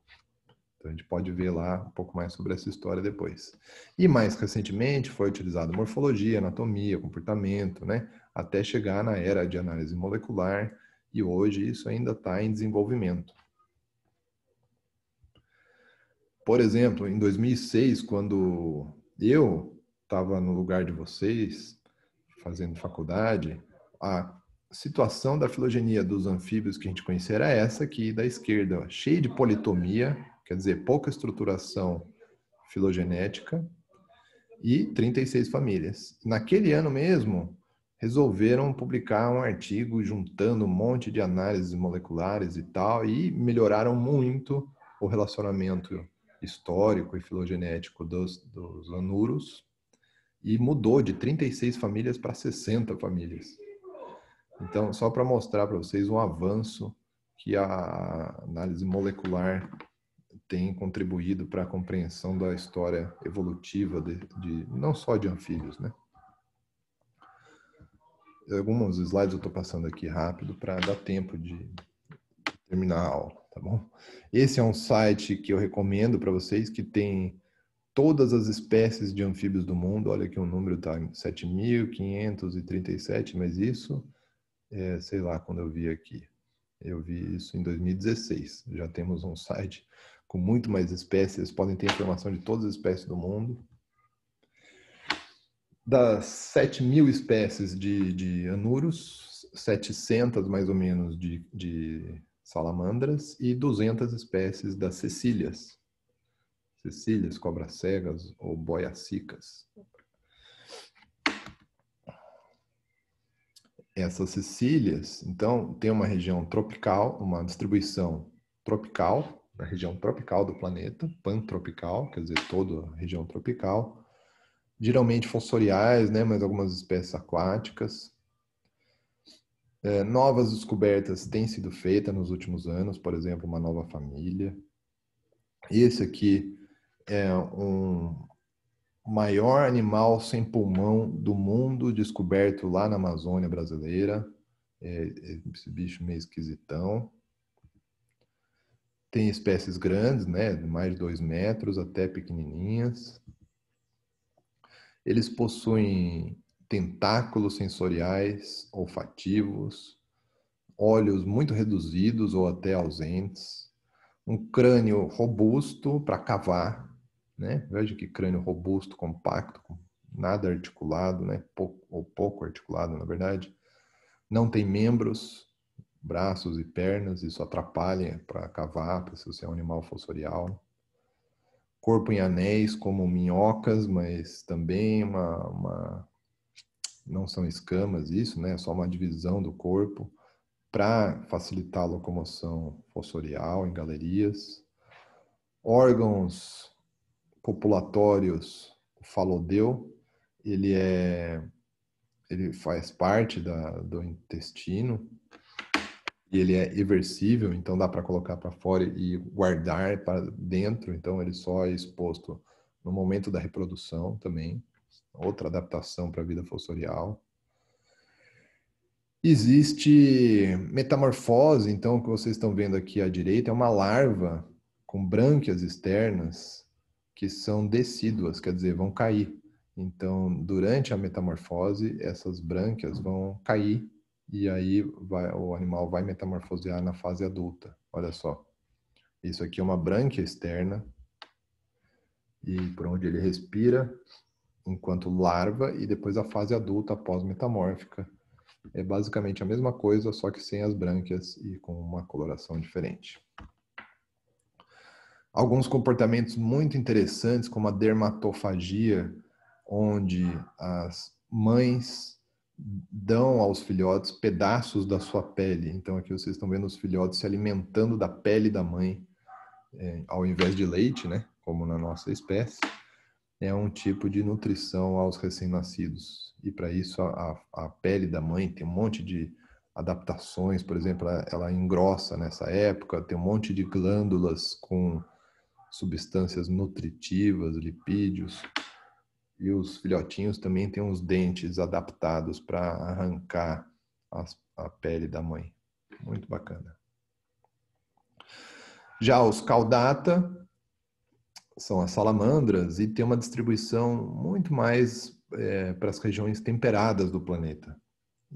Então a gente pode ver lá um pouco mais sobre essa história depois. E mais recentemente foi utilizado morfologia, anatomia, comportamento, né? Até chegar na era de análise molecular e hoje isso ainda está em desenvolvimento. Por exemplo, em 2006, quando eu estava no lugar de vocês, fazendo faculdade, a situação da filogenia dos anfíbios que a gente conhecia era essa aqui da esquerda, ó, cheia de politomia, quer dizer, pouca estruturação filogenética e 36 famílias. Naquele ano mesmo, resolveram publicar um artigo juntando um monte de análises moleculares e tal e melhoraram muito o relacionamento histórico e filogenético dos, dos anuros e mudou de 36 famílias para 60 famílias. Então, só para mostrar para vocês um avanço que a análise molecular tem contribuído para a compreensão da história evolutiva de, de não só de anfíbios, né? Alguns slides eu estou passando aqui rápido para dar tempo de terminar a aula, tá bom? Esse é um site que eu recomendo para vocês que tem todas as espécies de anfíbios do mundo. Olha que o número tá 7537, mas isso é, sei lá quando eu vi aqui. Eu vi isso em 2016. Já temos um site com muito mais espécies, podem ter informação de todas as espécies do mundo. Das 7 mil espécies de, de anuros, 700 mais ou menos de, de salamandras e 200 espécies das cecílias. Cecílias, cobras-cegas ou boiacicas. Essas cecílias, então, tem uma região tropical, uma distribuição tropical, na região tropical do planeta, pantropical, quer dizer, toda a região tropical. Geralmente fossoriais, né, mas algumas espécies aquáticas. É, novas descobertas têm sido feitas nos últimos anos, por exemplo, uma nova família. Esse aqui é um maior animal sem pulmão do mundo descoberto lá na Amazônia brasileira. É, é esse bicho meio esquisitão. Tem espécies grandes, né, mais de dois metros, até pequenininhas. Eles possuem tentáculos sensoriais, olfativos, olhos muito reduzidos ou até ausentes, um crânio robusto para cavar, né? Veja que crânio robusto, compacto, nada articulado, né? Pouco, ou pouco articulado, na verdade. Não tem membros, braços e pernas, isso atrapalha para cavar, para se você é um animal fossorial. Né? Corpo em anéis, como minhocas, mas também uma, uma não são escamas isso, né? É só uma divisão do corpo para facilitar a locomoção fossorial em galerias. Órgãos populatórios, o falodeu, ele é ele faz parte da, do intestino e ele é reversível, então dá para colocar para fora e guardar para dentro, então ele só é exposto no momento da reprodução também outra adaptação para a vida fossorial. Existe metamorfose, então, que vocês estão vendo aqui à direita, é uma larva com brânquias externas que são decíduas, quer dizer, vão cair. Então, durante a metamorfose, essas brânquias vão cair e aí vai, o animal vai metamorfosear na fase adulta. Olha só. Isso aqui é uma brânquia externa e por onde ele respira enquanto larva e depois a fase adulta pós metamórfica. É basicamente a mesma coisa, só que sem as brânquias e com uma coloração diferente. Alguns comportamentos muito interessantes, como a dermatofagia, onde as mães dão aos filhotes pedaços da sua pele. Então aqui vocês estão vendo os filhotes se alimentando da pele da mãe, eh, ao invés de leite, né? Como na nossa espécie é um tipo de nutrição aos recém-nascidos. E para isso, a, a, pele da mãe tem um monte de adaptações, por exemplo, ela, ela engrossa nessa época, tem um monte de glândulas com substâncias nutritivas, lipídios. E os filhotinhos também têm uns dentes adaptados para arrancar as, a pele da mãe. Muito bacana. Já os caudata são as salamandras e tem uma distribuição muito mais é, para as regiões temperadas do planeta.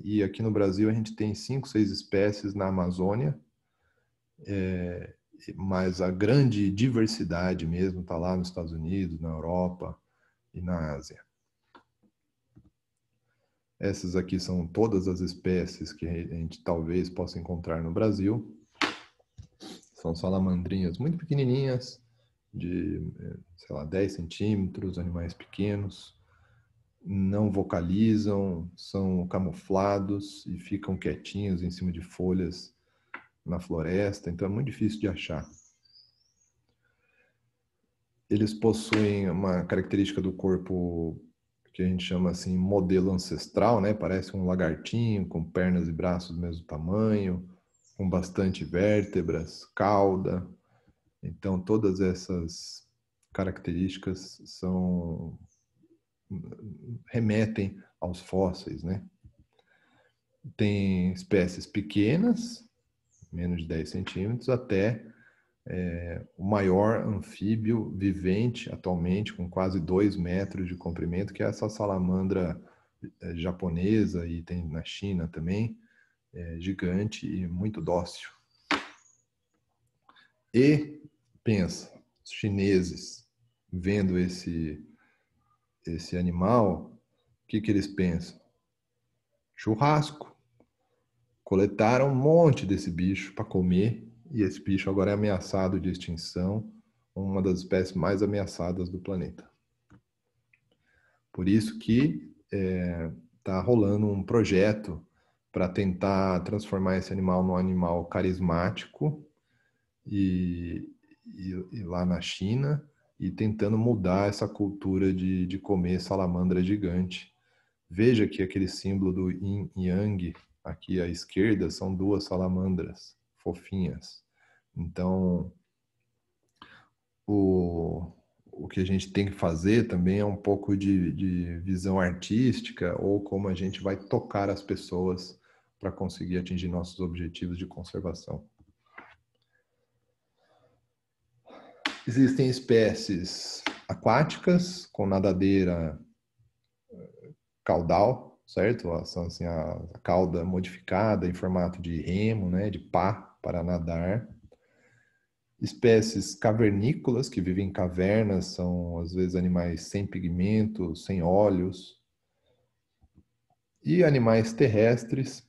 E aqui no Brasil a gente tem cinco, seis espécies na Amazônia, é, mas a grande diversidade mesmo está lá nos Estados Unidos, na Europa e na Ásia. Essas aqui são todas as espécies que a gente talvez possa encontrar no Brasil. São salamandrinhas muito pequenininhas, de, eh, sei lá, 10 centímetros, animais pequenos, não vocalizam, são camuflados e ficam quietinhos em cima de folhas na floresta, então é muito difícil de achar. Eles possuem uma característica do corpo que a gente chama assim modelo ancestral, né? Parece um lagartinho com pernas e braços do mesmo tamanho, com bastante vértebras, cauda, então, todas essas características são remetem aos fósseis, né? Tem espécies pequenas, menos de 10 centímetros, até é, o maior anfíbio vivente atualmente, com quase 2 metros de comprimento, que é essa salamandra é, japonesa, e tem na China também, é, gigante e muito dócil. E pensa, os chineses vendo esse esse animal, o que que eles pensam? Churrasco. Coletaram um monte desse bicho para comer e esse bicho agora é ameaçado de extinção, uma das espécies mais ameaçadas do planeta. Por isso que está é, tá rolando um projeto para tentar transformar esse animal num animal carismático e, e, e lá na China e tentando mudar essa cultura de, de comer salamandra gigante. Veja que aquele símbolo do yin e yang aqui à esquerda são duas salamandras fofinhas. Então, o, o que a gente tem que fazer também é um pouco de, de visão artística ou como a gente vai tocar as pessoas para conseguir atingir nossos objetivos de conservação. Existem espécies aquáticas, com nadadeira eh, caudal, certo? São assim, a cauda modificada em formato de remo, né? de pá para nadar. Espécies cavernícolas, que vivem em cavernas, são às vezes animais sem pigmento, sem olhos. E animais terrestres,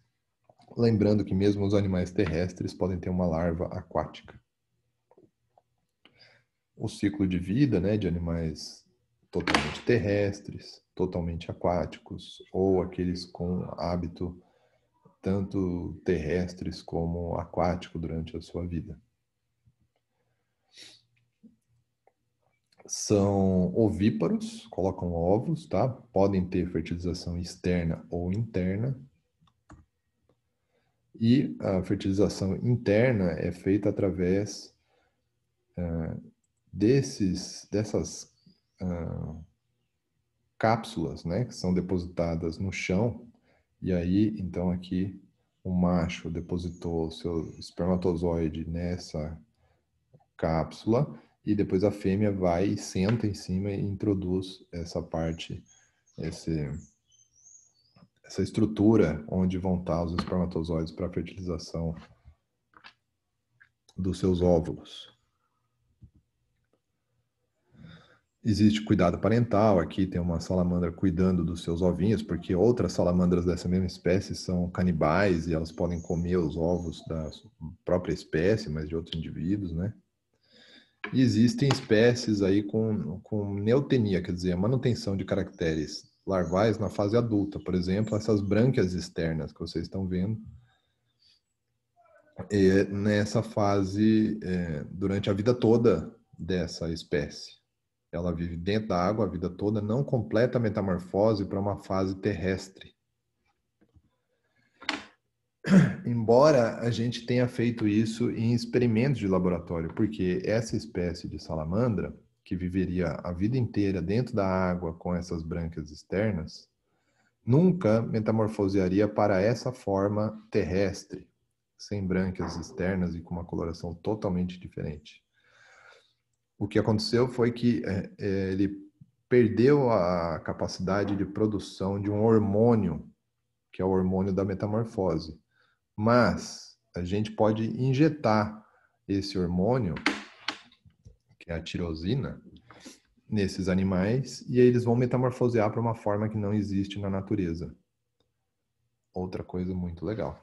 lembrando que mesmo os animais terrestres podem ter uma larva aquática o ciclo de vida né, de animais totalmente terrestres, totalmente aquáticos, ou aqueles com hábito tanto terrestres como aquático durante a sua vida. São ovíparos, colocam ovos, tá? Podem ter fertilização externa ou interna. E a fertilização interna é feita através uh, desses, dessas ah, cápsulas, né, que são depositadas no chão, e aí, então, aqui o macho depositou seu espermatozoide nessa cápsula e depois a fêmea vai e senta em cima e introduz essa parte, esse, essa estrutura onde vão estar os espermatozoides para a fertilização dos seus óvulos. Existe cuidado parental, aqui tem uma salamandra cuidando dos seus ovinhos, porque outras salamandras dessa mesma espécie são canibais e elas podem comer os ovos da própria espécie, mas de outros indivíduos, né? E existem espécies aí com, com neotenia, quer dizer, a manutenção de caracteres larvais na fase adulta, por exemplo, essas brânquias externas que vocês estão vendo, e eh, nessa fase, é, durante a vida toda dessa espécie. Ela vive dentro da água a vida toda, não completa a metamorfose para uma fase terrestre. Embora a gente tenha feito isso em experimentos de laboratório, porque essa espécie de salamandra, que viveria a vida inteira dentro da água com essas brancas externas, nunca metamorfosearia para essa forma terrestre, sem brancas externas e com uma coloração totalmente diferente o que aconteceu foi que é, é, ele perdeu a capacidade de produção de um hormônio, que é o hormônio da metamorfose. Mas a gente pode injetar esse hormônio, que é a tirosina, nesses animais e eles vão metamorfosear para uma forma que não existe na natureza. Outra coisa muito legal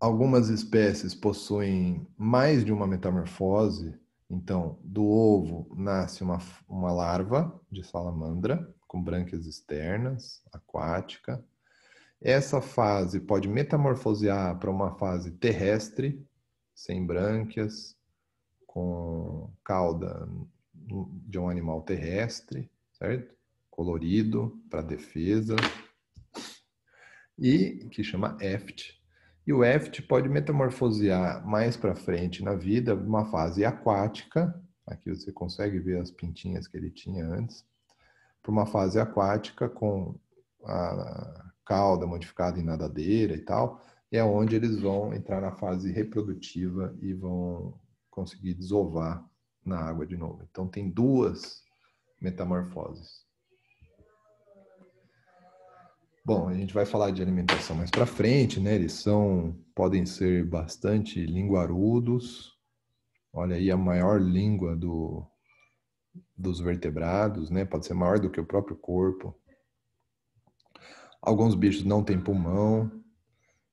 algumas espécies possuem mais de uma metamorfose. Então, do ovo nasce uma, uma larva de salamandra com brânquias externas, aquática. Essa fase pode metamorfosear para uma fase terrestre, sem brânquias, com cauda de um animal terrestre, certo? Colorido para defesa. E que chama EFT, e o EFT pode metamorfosear mais para frente na vida uma fase aquática, aqui você consegue ver as pintinhas que ele tinha antes, para uma fase aquática com a cauda modificada em nadadeira e tal, e é onde eles vão entrar na fase reprodutiva e vão conseguir desovar na água de novo. Então tem duas metamorfoses. Bom, a gente vai falar de alimentação mais para frente, né? Eles são podem ser bastante linguarudos. Olha aí a maior língua do, dos vertebrados, né? Pode ser maior do que o próprio corpo. Alguns bichos não têm pulmão.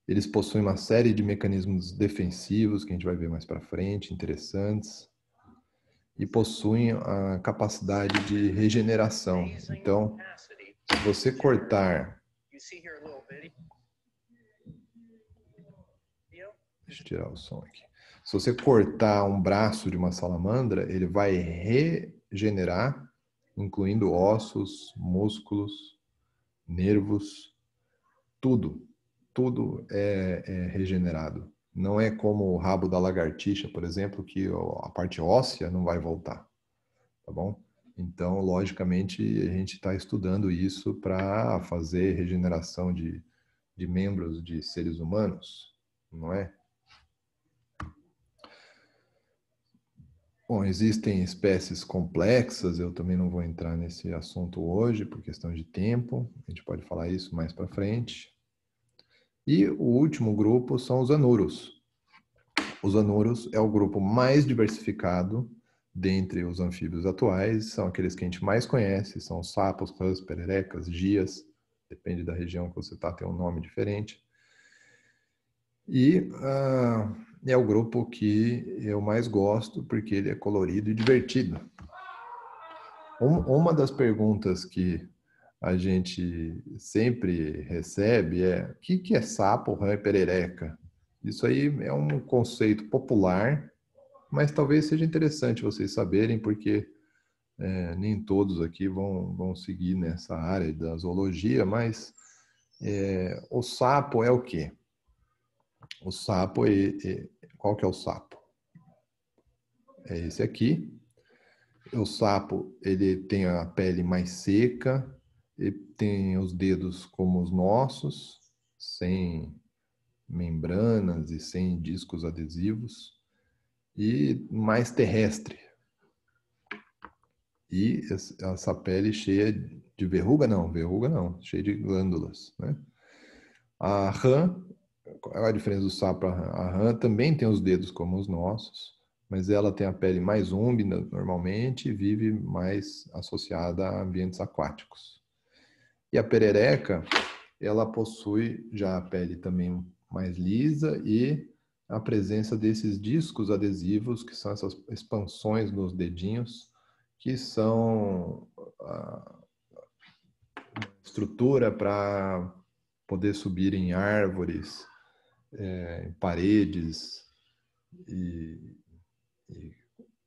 Eles possuem uma série de mecanismos defensivos que a gente vai ver mais para frente, interessantes. E possuem a capacidade de regeneração. Então, se você cortar see here a little Deixa eu tirar o som aqui. Se você cortar um braço de uma salamandra, ele vai regenerar, incluindo ossos, músculos, nervos, tudo. Tudo é, é regenerado. Não é como o rabo da lagartixa, por exemplo, que a parte óssea não vai voltar. Tá bom? Então, logicamente, a gente está estudando isso para fazer regeneração de, de membros de seres humanos, não é? Bom, existem espécies complexas, eu também não vou entrar nesse assunto hoje por questão de tempo, a gente pode falar isso mais para frente. E o último grupo são os anuros. Os anuros é o grupo mais diversificado Dentre os anfíbios atuais, são aqueles que a gente mais conhece, são sapos, rãs, pererecas, gias, depende da região que você está, tem um nome diferente. E ah, é o grupo que eu mais gosto porque ele é colorido e divertido. Um, uma das perguntas que a gente sempre recebe é: o que, que é sapo, rã e perereca? Isso aí é um conceito popular mas talvez seja interessante vocês saberem, porque é, nem todos aqui vão, vão seguir nessa área da zoologia, mas é, o sapo é o quê? O sapo é, é, qual que é o sapo? É esse aqui. O sapo ele tem a pele mais seca, ele tem os dedos como os nossos, sem membranas e sem discos adesivos e mais terrestre. E essa pele cheia de verruga, não, verruga não, cheia de glândulas. Né? A rã, qual é a diferença do sapo? A rã também tem os dedos como os nossos, mas ela tem a pele mais úmida normalmente e vive mais associada a ambientes aquáticos. E a perereca, ela possui já a pele também mais lisa e a presença desses discos adesivos, que são essas expansões nos dedinhos, que são ah, a estrutura para poder subir em árvores, é, em paredes e, e,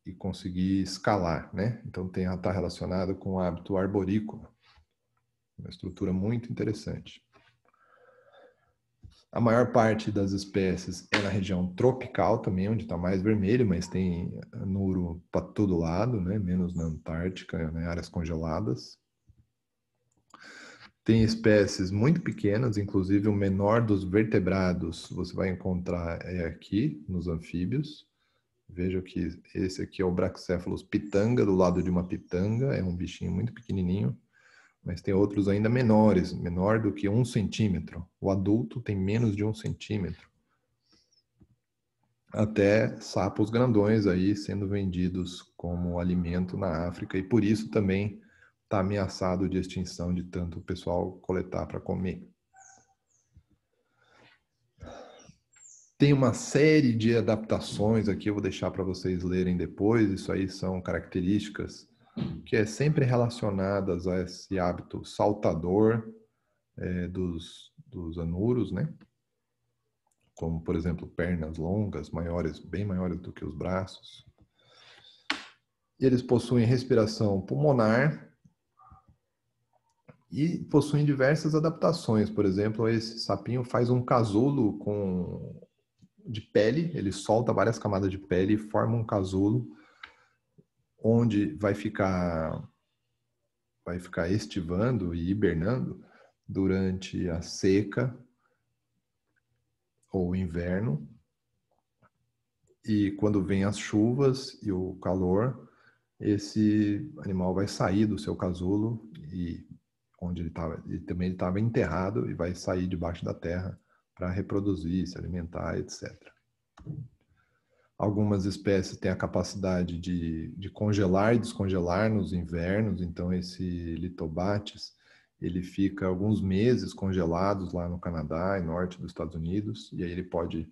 e, conseguir escalar, né? Então tem está relacionado com o hábito arborícola, uma estrutura muito interessante. A maior parte das espécies é na região tropical também, onde está mais vermelho, mas tem eh, nuro para todo lado, né? menos na Antártica, né? áreas congeladas. Tem espécies muito pequenas, inclusive o menor dos vertebrados você vai encontrar é aqui, nos anfíbios. Veja que esse aqui é o Braxéfalos pitanga, do lado de uma pitanga, é um bichinho muito pequenininho mas tem outros ainda menores, menor do que um centímetro. O adulto tem menos de um centímetro. Até sapos grandões aí sendo vendidos como alimento na África e por isso também está ameaçado de extinção de tanto o pessoal coletar para comer. Tem uma série de adaptações aqui, eu vou deixar para vocês lerem depois. Isso aí são características que é sempre relacionadas a esse hábito saltador é, dos, dos anuros, né? Como, por exemplo, pernas longas, maiores, bem maiores do que os braços. Eles possuem respiração pulmonar e possuem diversas adaptações. Por exemplo, esse sapinho faz um casulo com de pele, ele solta várias camadas de pele e forma um casulo onde vai ficar vai ficar estivando e hibernando durante a seca ou inverno. E quando vem as chuvas e o calor, esse animal vai sair do seu casulo e onde ele estava, e também ele estava enterrado e vai sair debaixo da terra para reproduzir, se alimentar, etc. Algumas espécies têm a capacidade de, de congelar e descongelar nos invernos, então esse litobates ele fica alguns meses congelados lá no Canadá e norte dos Estados Unidos, e aí ele pode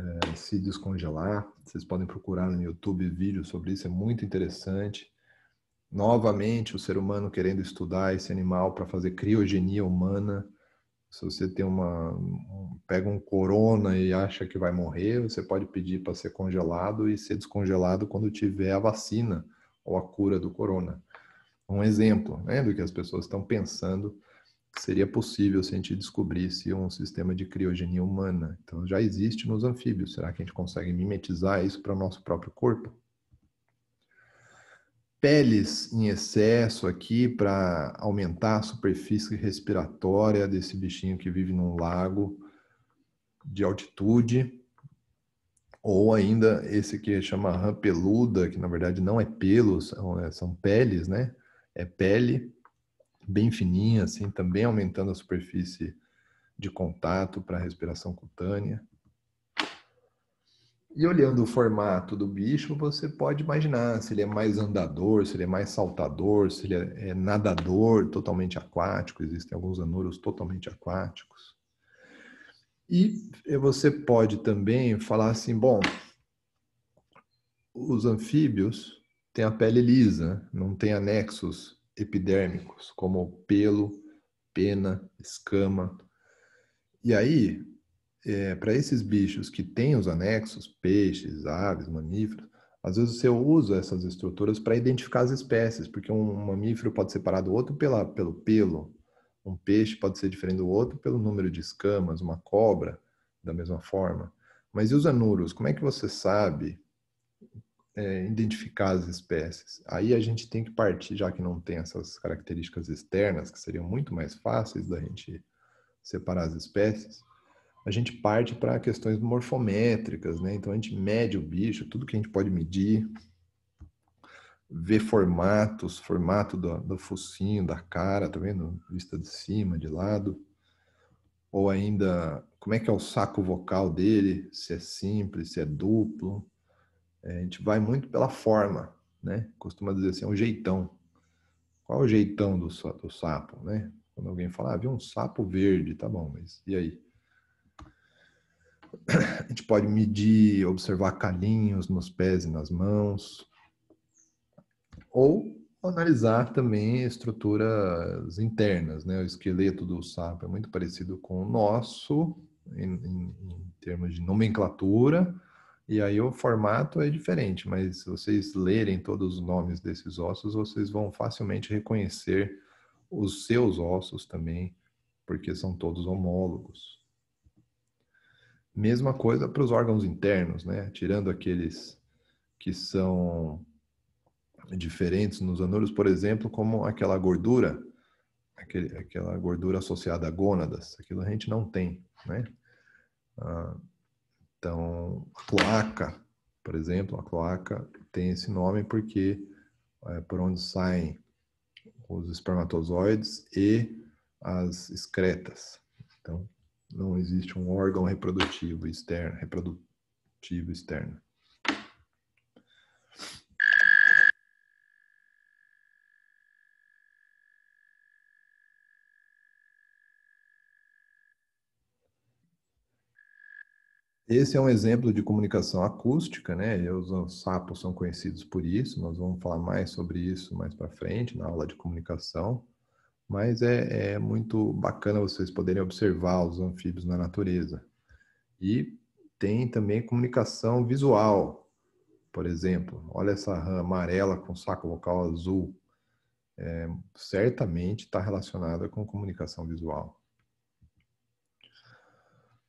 é, se descongelar. Vocês podem procurar no YouTube vídeos sobre isso, é muito interessante. Novamente, o ser humano querendo estudar esse animal para fazer criogenia humana, se você tem uma pega um corona e acha que vai morrer, você pode pedir para ser congelado e ser descongelado quando tiver a vacina ou a cura do corona. Um exemplo né, do que as pessoas estão pensando que seria possível se a gente descobrisse um sistema de criogenia humana. Então já existe nos anfíbios. Será que a gente consegue mimetizar isso para o nosso próprio corpo? peles em excesso aqui para aumentar a superfície respiratória desse bichinho que vive num lago de altitude. Ou ainda esse que chama rã peluda, que na verdade não é pelos, é é, são, peles, né? É pele bem fininha, assim, também aumentando a superfície de contato para a respiração cutânea. E olhando o formato do bicho, você pode imaginar se ele é mais andador, se ele é mais saltador, se ele é, é nadador, totalmente aquático. Existem alguns anouros totalmente aquáticos. E você pode também falar assim: bom, os anfíbios têm a pele lisa, não tem anexos epidérmicos, como pelo, pena, escama. E aí, é, eh, para esses bichos que têm os anexos, peixes, aves, mamíferos, às vezes você usa essas estruturas para identificar as espécies, porque um mamífero pode ser separar do outro pela, pelo pelo, um peixe pode ser diferente do outro pelo número de escamas, uma cobra da mesma forma. Mas e os anuros? Como é que você sabe é, identificar as espécies? Aí a gente tem que partir, já que não tem essas características externas, que seriam muito mais fáceis da gente separar as espécies, a gente parte para questões morfométricas, né? Então a gente mede o bicho, tudo que a gente pode medir, ver formatos, formato do, do focinho, da cara, tá vendo? Vista de cima, de lado. Ou ainda, como é que é o saco vocal dele, se é simples, se é duplo. É, a gente vai muito pela forma, né? Costuma dizer assim, é um jeitão. Qual é o jeitão do, do sapo, né? Quando alguém fala, ah, vi um sapo verde, tá bom, mas e aí? a gente pode medir, observar calinhos nos pés e nas mãos, ou analisar também estruturas internas, né? O esqueleto do sapo é muito parecido com o nosso em, em, em termos de nomenclatura, e aí o formato é diferente, mas se vocês lerem todos os nomes desses ossos, vocês vão facilmente reconhecer os seus ossos também, porque são todos homólogos. Mesma coisa para os órgãos internos, né? Tirando aqueles que são diferentes nos anuros, por exemplo, como aquela gordura, aquele, aquela gordura associada a gônadas, aquilo a gente não tem, né? Ah, então, a cloaca, por exemplo, a cloaca tem esse nome porque é por onde saem os espermatozoides e as excretas. Então, não existe um órgão reprodutivo externo, reprodutivo externo. Esse é um exemplo de comunicação acústica, né? Os sapos são conhecidos por isso. Nós vamos falar mais sobre isso mais para frente na aula de comunicação. Mas é, é muito bacana vocês poderem observar os anfíbios na natureza. E tem também comunicação visual, por exemplo. Olha essa rã amarela com saco vocal azul. É, certamente está relacionada com comunicação visual.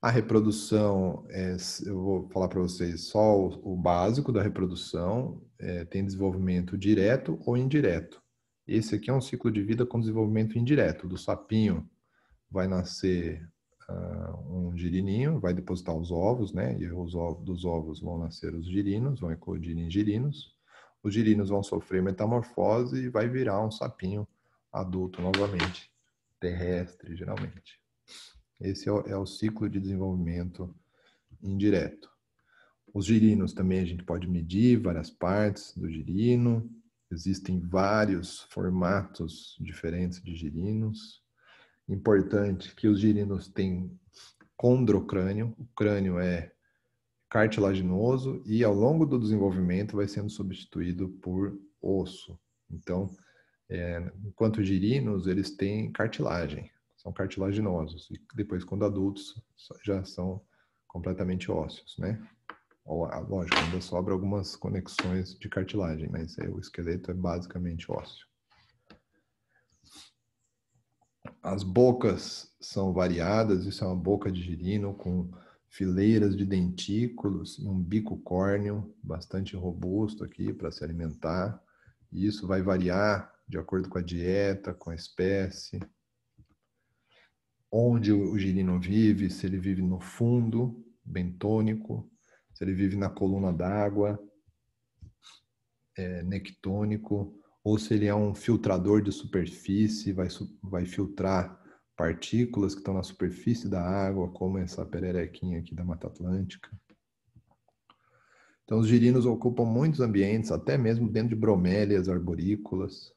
A reprodução, é, eu vou falar para vocês só o, o, básico da reprodução, é, tem desenvolvimento direto ou indireto. Esse aqui é um ciclo de vida com desenvolvimento indireto. Do sapinho vai nascer uh, um girininho, vai depositar os ovos, né? E os ovos, dos ovos vão nascer os girinos, vão eclodir em girinos. Os girinos vão sofrer metamorfose e vai virar um sapinho adulto novamente, terrestre geralmente. Esse é o, é o ciclo de desenvolvimento indireto. Os girinos também a gente pode medir várias partes do girino, Existem vários formatos diferentes de girinos. Importante que os girinos têm condrocrânio. O crânio é cartilaginoso e ao longo do desenvolvimento vai sendo substituído por osso. Então, é, enquanto girinos, eles têm cartilagem, são cartilaginosos. E depois, quando adultos, já são completamente ósseos, né? Ah, lógico, ainda sobra algumas conexões de cartilagem, mas o esqueleto é basicamente ósseo. As bocas são variadas, isso é uma boca de girino com fileiras de dentículos e um bico córneo bastante robusto aqui para se alimentar. E isso vai variar de acordo com a dieta, com a espécie, onde o girino vive, se ele vive no fundo, bentônico, se ele vive na coluna d'água, é, nectônico, ou se ele é um filtrador de superfície, vai, vai filtrar partículas que estão na superfície da água, como essa pererequinha aqui da Mata Atlântica. Então, os girinos ocupam muitos ambientes, até mesmo dentro de bromélias arborícolas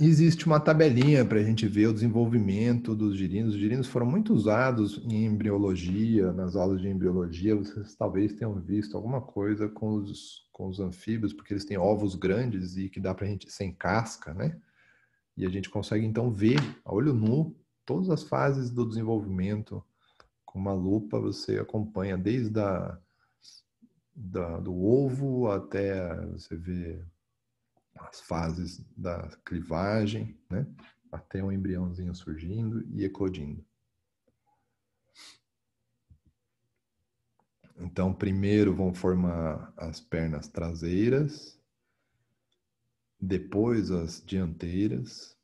existe uma tabelinha para a gente ver o desenvolvimento dos girinos. Os girinos foram muito usados em embriologia, nas aulas de embriologia. Vocês talvez tenham visto alguma coisa com os, com os anfíbios, porque eles têm ovos grandes e que dá para a gente sem casca, né? E a gente consegue então ver a olho nu todas as fases do desenvolvimento. Com uma lupa você acompanha desde a, da, do ovo até você vê as fases da clivagem, né? até o embriãozinho surgindo e eclodindo. Então, primeiro vão formar as pernas traseiras, depois as dianteiras,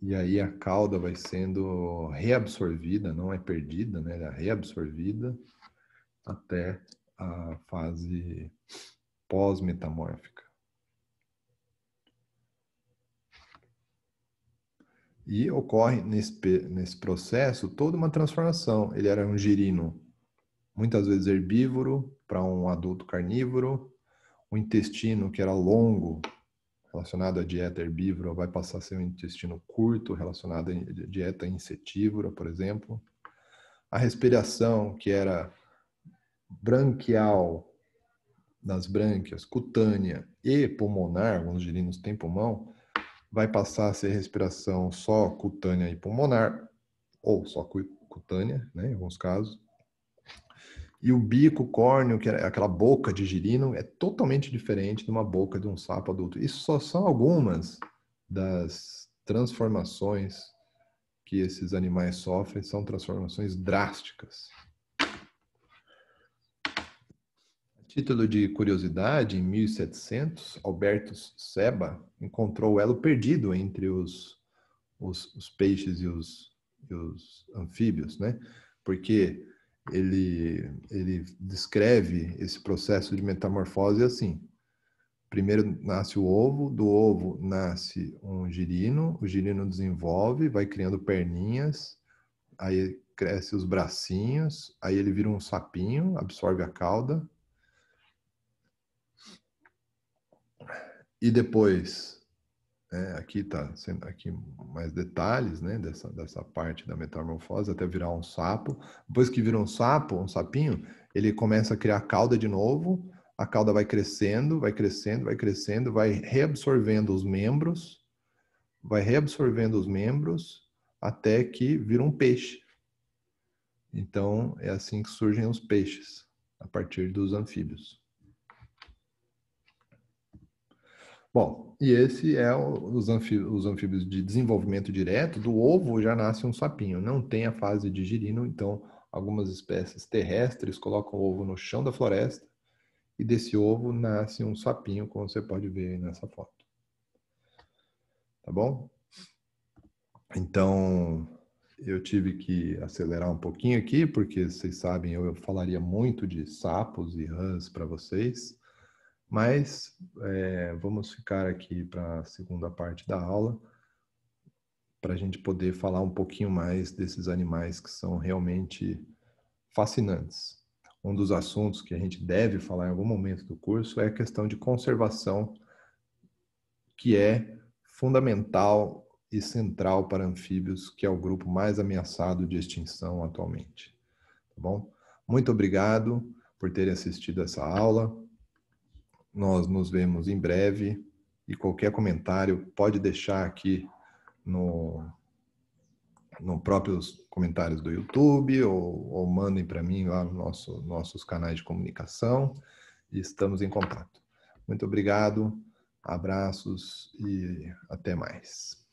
e aí a cauda vai sendo reabsorvida, não é perdida, né? Ela é reabsorvida até a fase pós-metamórfica. E ocorre nesse, nesse processo toda uma transformação. Ele era um girino, muitas vezes herbívoro, para um adulto carnívoro. O intestino, que era longo, relacionado à dieta herbívora, vai passar a ser um intestino curto, relacionado à dieta insetívora, por exemplo. A respiração, que era branquial, nas brânquias, cutânea e pulmonar, alguns girinos têm pulmão, vai passar a ser respiração só cutânea e pulmonar, ou só cutânea, né, em alguns casos. E o bico córneo, que é aquela boca de girino, é totalmente diferente de uma boca de um sapo adulto. Isso só são algumas das transformações que esses animais sofrem, são transformações drásticas. Título de curiosidade, em 1700, Albertus Seba encontrou o elo perdido entre os, os, os peixes e os, e os, anfíbios, né? Porque ele, ele descreve esse processo de metamorfose assim. Primeiro nasce o ovo, do ovo nasce um girino, o girino desenvolve, vai criando perninhas, aí cresce os bracinhos, aí ele vira um sapinho, absorve a cauda, E depois, né, aqui tá aqui mais detalhes, né, dessa, dessa parte da metamorfose até virar um sapo. Depois que vira um sapo, um sapinho, ele começa a criar cauda de novo. A cauda vai crescendo, vai crescendo, vai crescendo, vai reabsorvendo os membros, vai reabsorvendo os membros até que vira um peixe. Então é assim que surgem os peixes a partir dos anfíbios. Bom, e esse é o, os, anfíbios, os anfíbios de desenvolvimento direto. Do ovo já nasce um sapinho, não tem a fase de girino, então algumas espécies terrestres colocam o ovo no chão da floresta e desse ovo nasce um sapinho, como você pode ver nessa foto. Tá bom? Então, eu tive que acelerar um pouquinho aqui, porque vocês sabem, eu, eu falaria muito de sapos e rãs para vocês. Mas é, vamos ficar aqui para a segunda parte da aula, para a gente poder falar um pouquinho mais desses animais que são realmente fascinantes. Um dos assuntos que a gente deve falar em algum momento do curso é a questão de conservação, que é fundamental e central para anfíbios, que é o grupo mais ameaçado de extinção atualmente. Tá bom? Muito obrigado por terem assistido essa aula. Nós nos vemos em breve e qualquer comentário pode deixar aqui no, no próprios comentários do YouTube ou, ou mandem para mim lá nos nosso, nossos canais de comunicação e estamos em contato. Muito obrigado, abraços e até mais.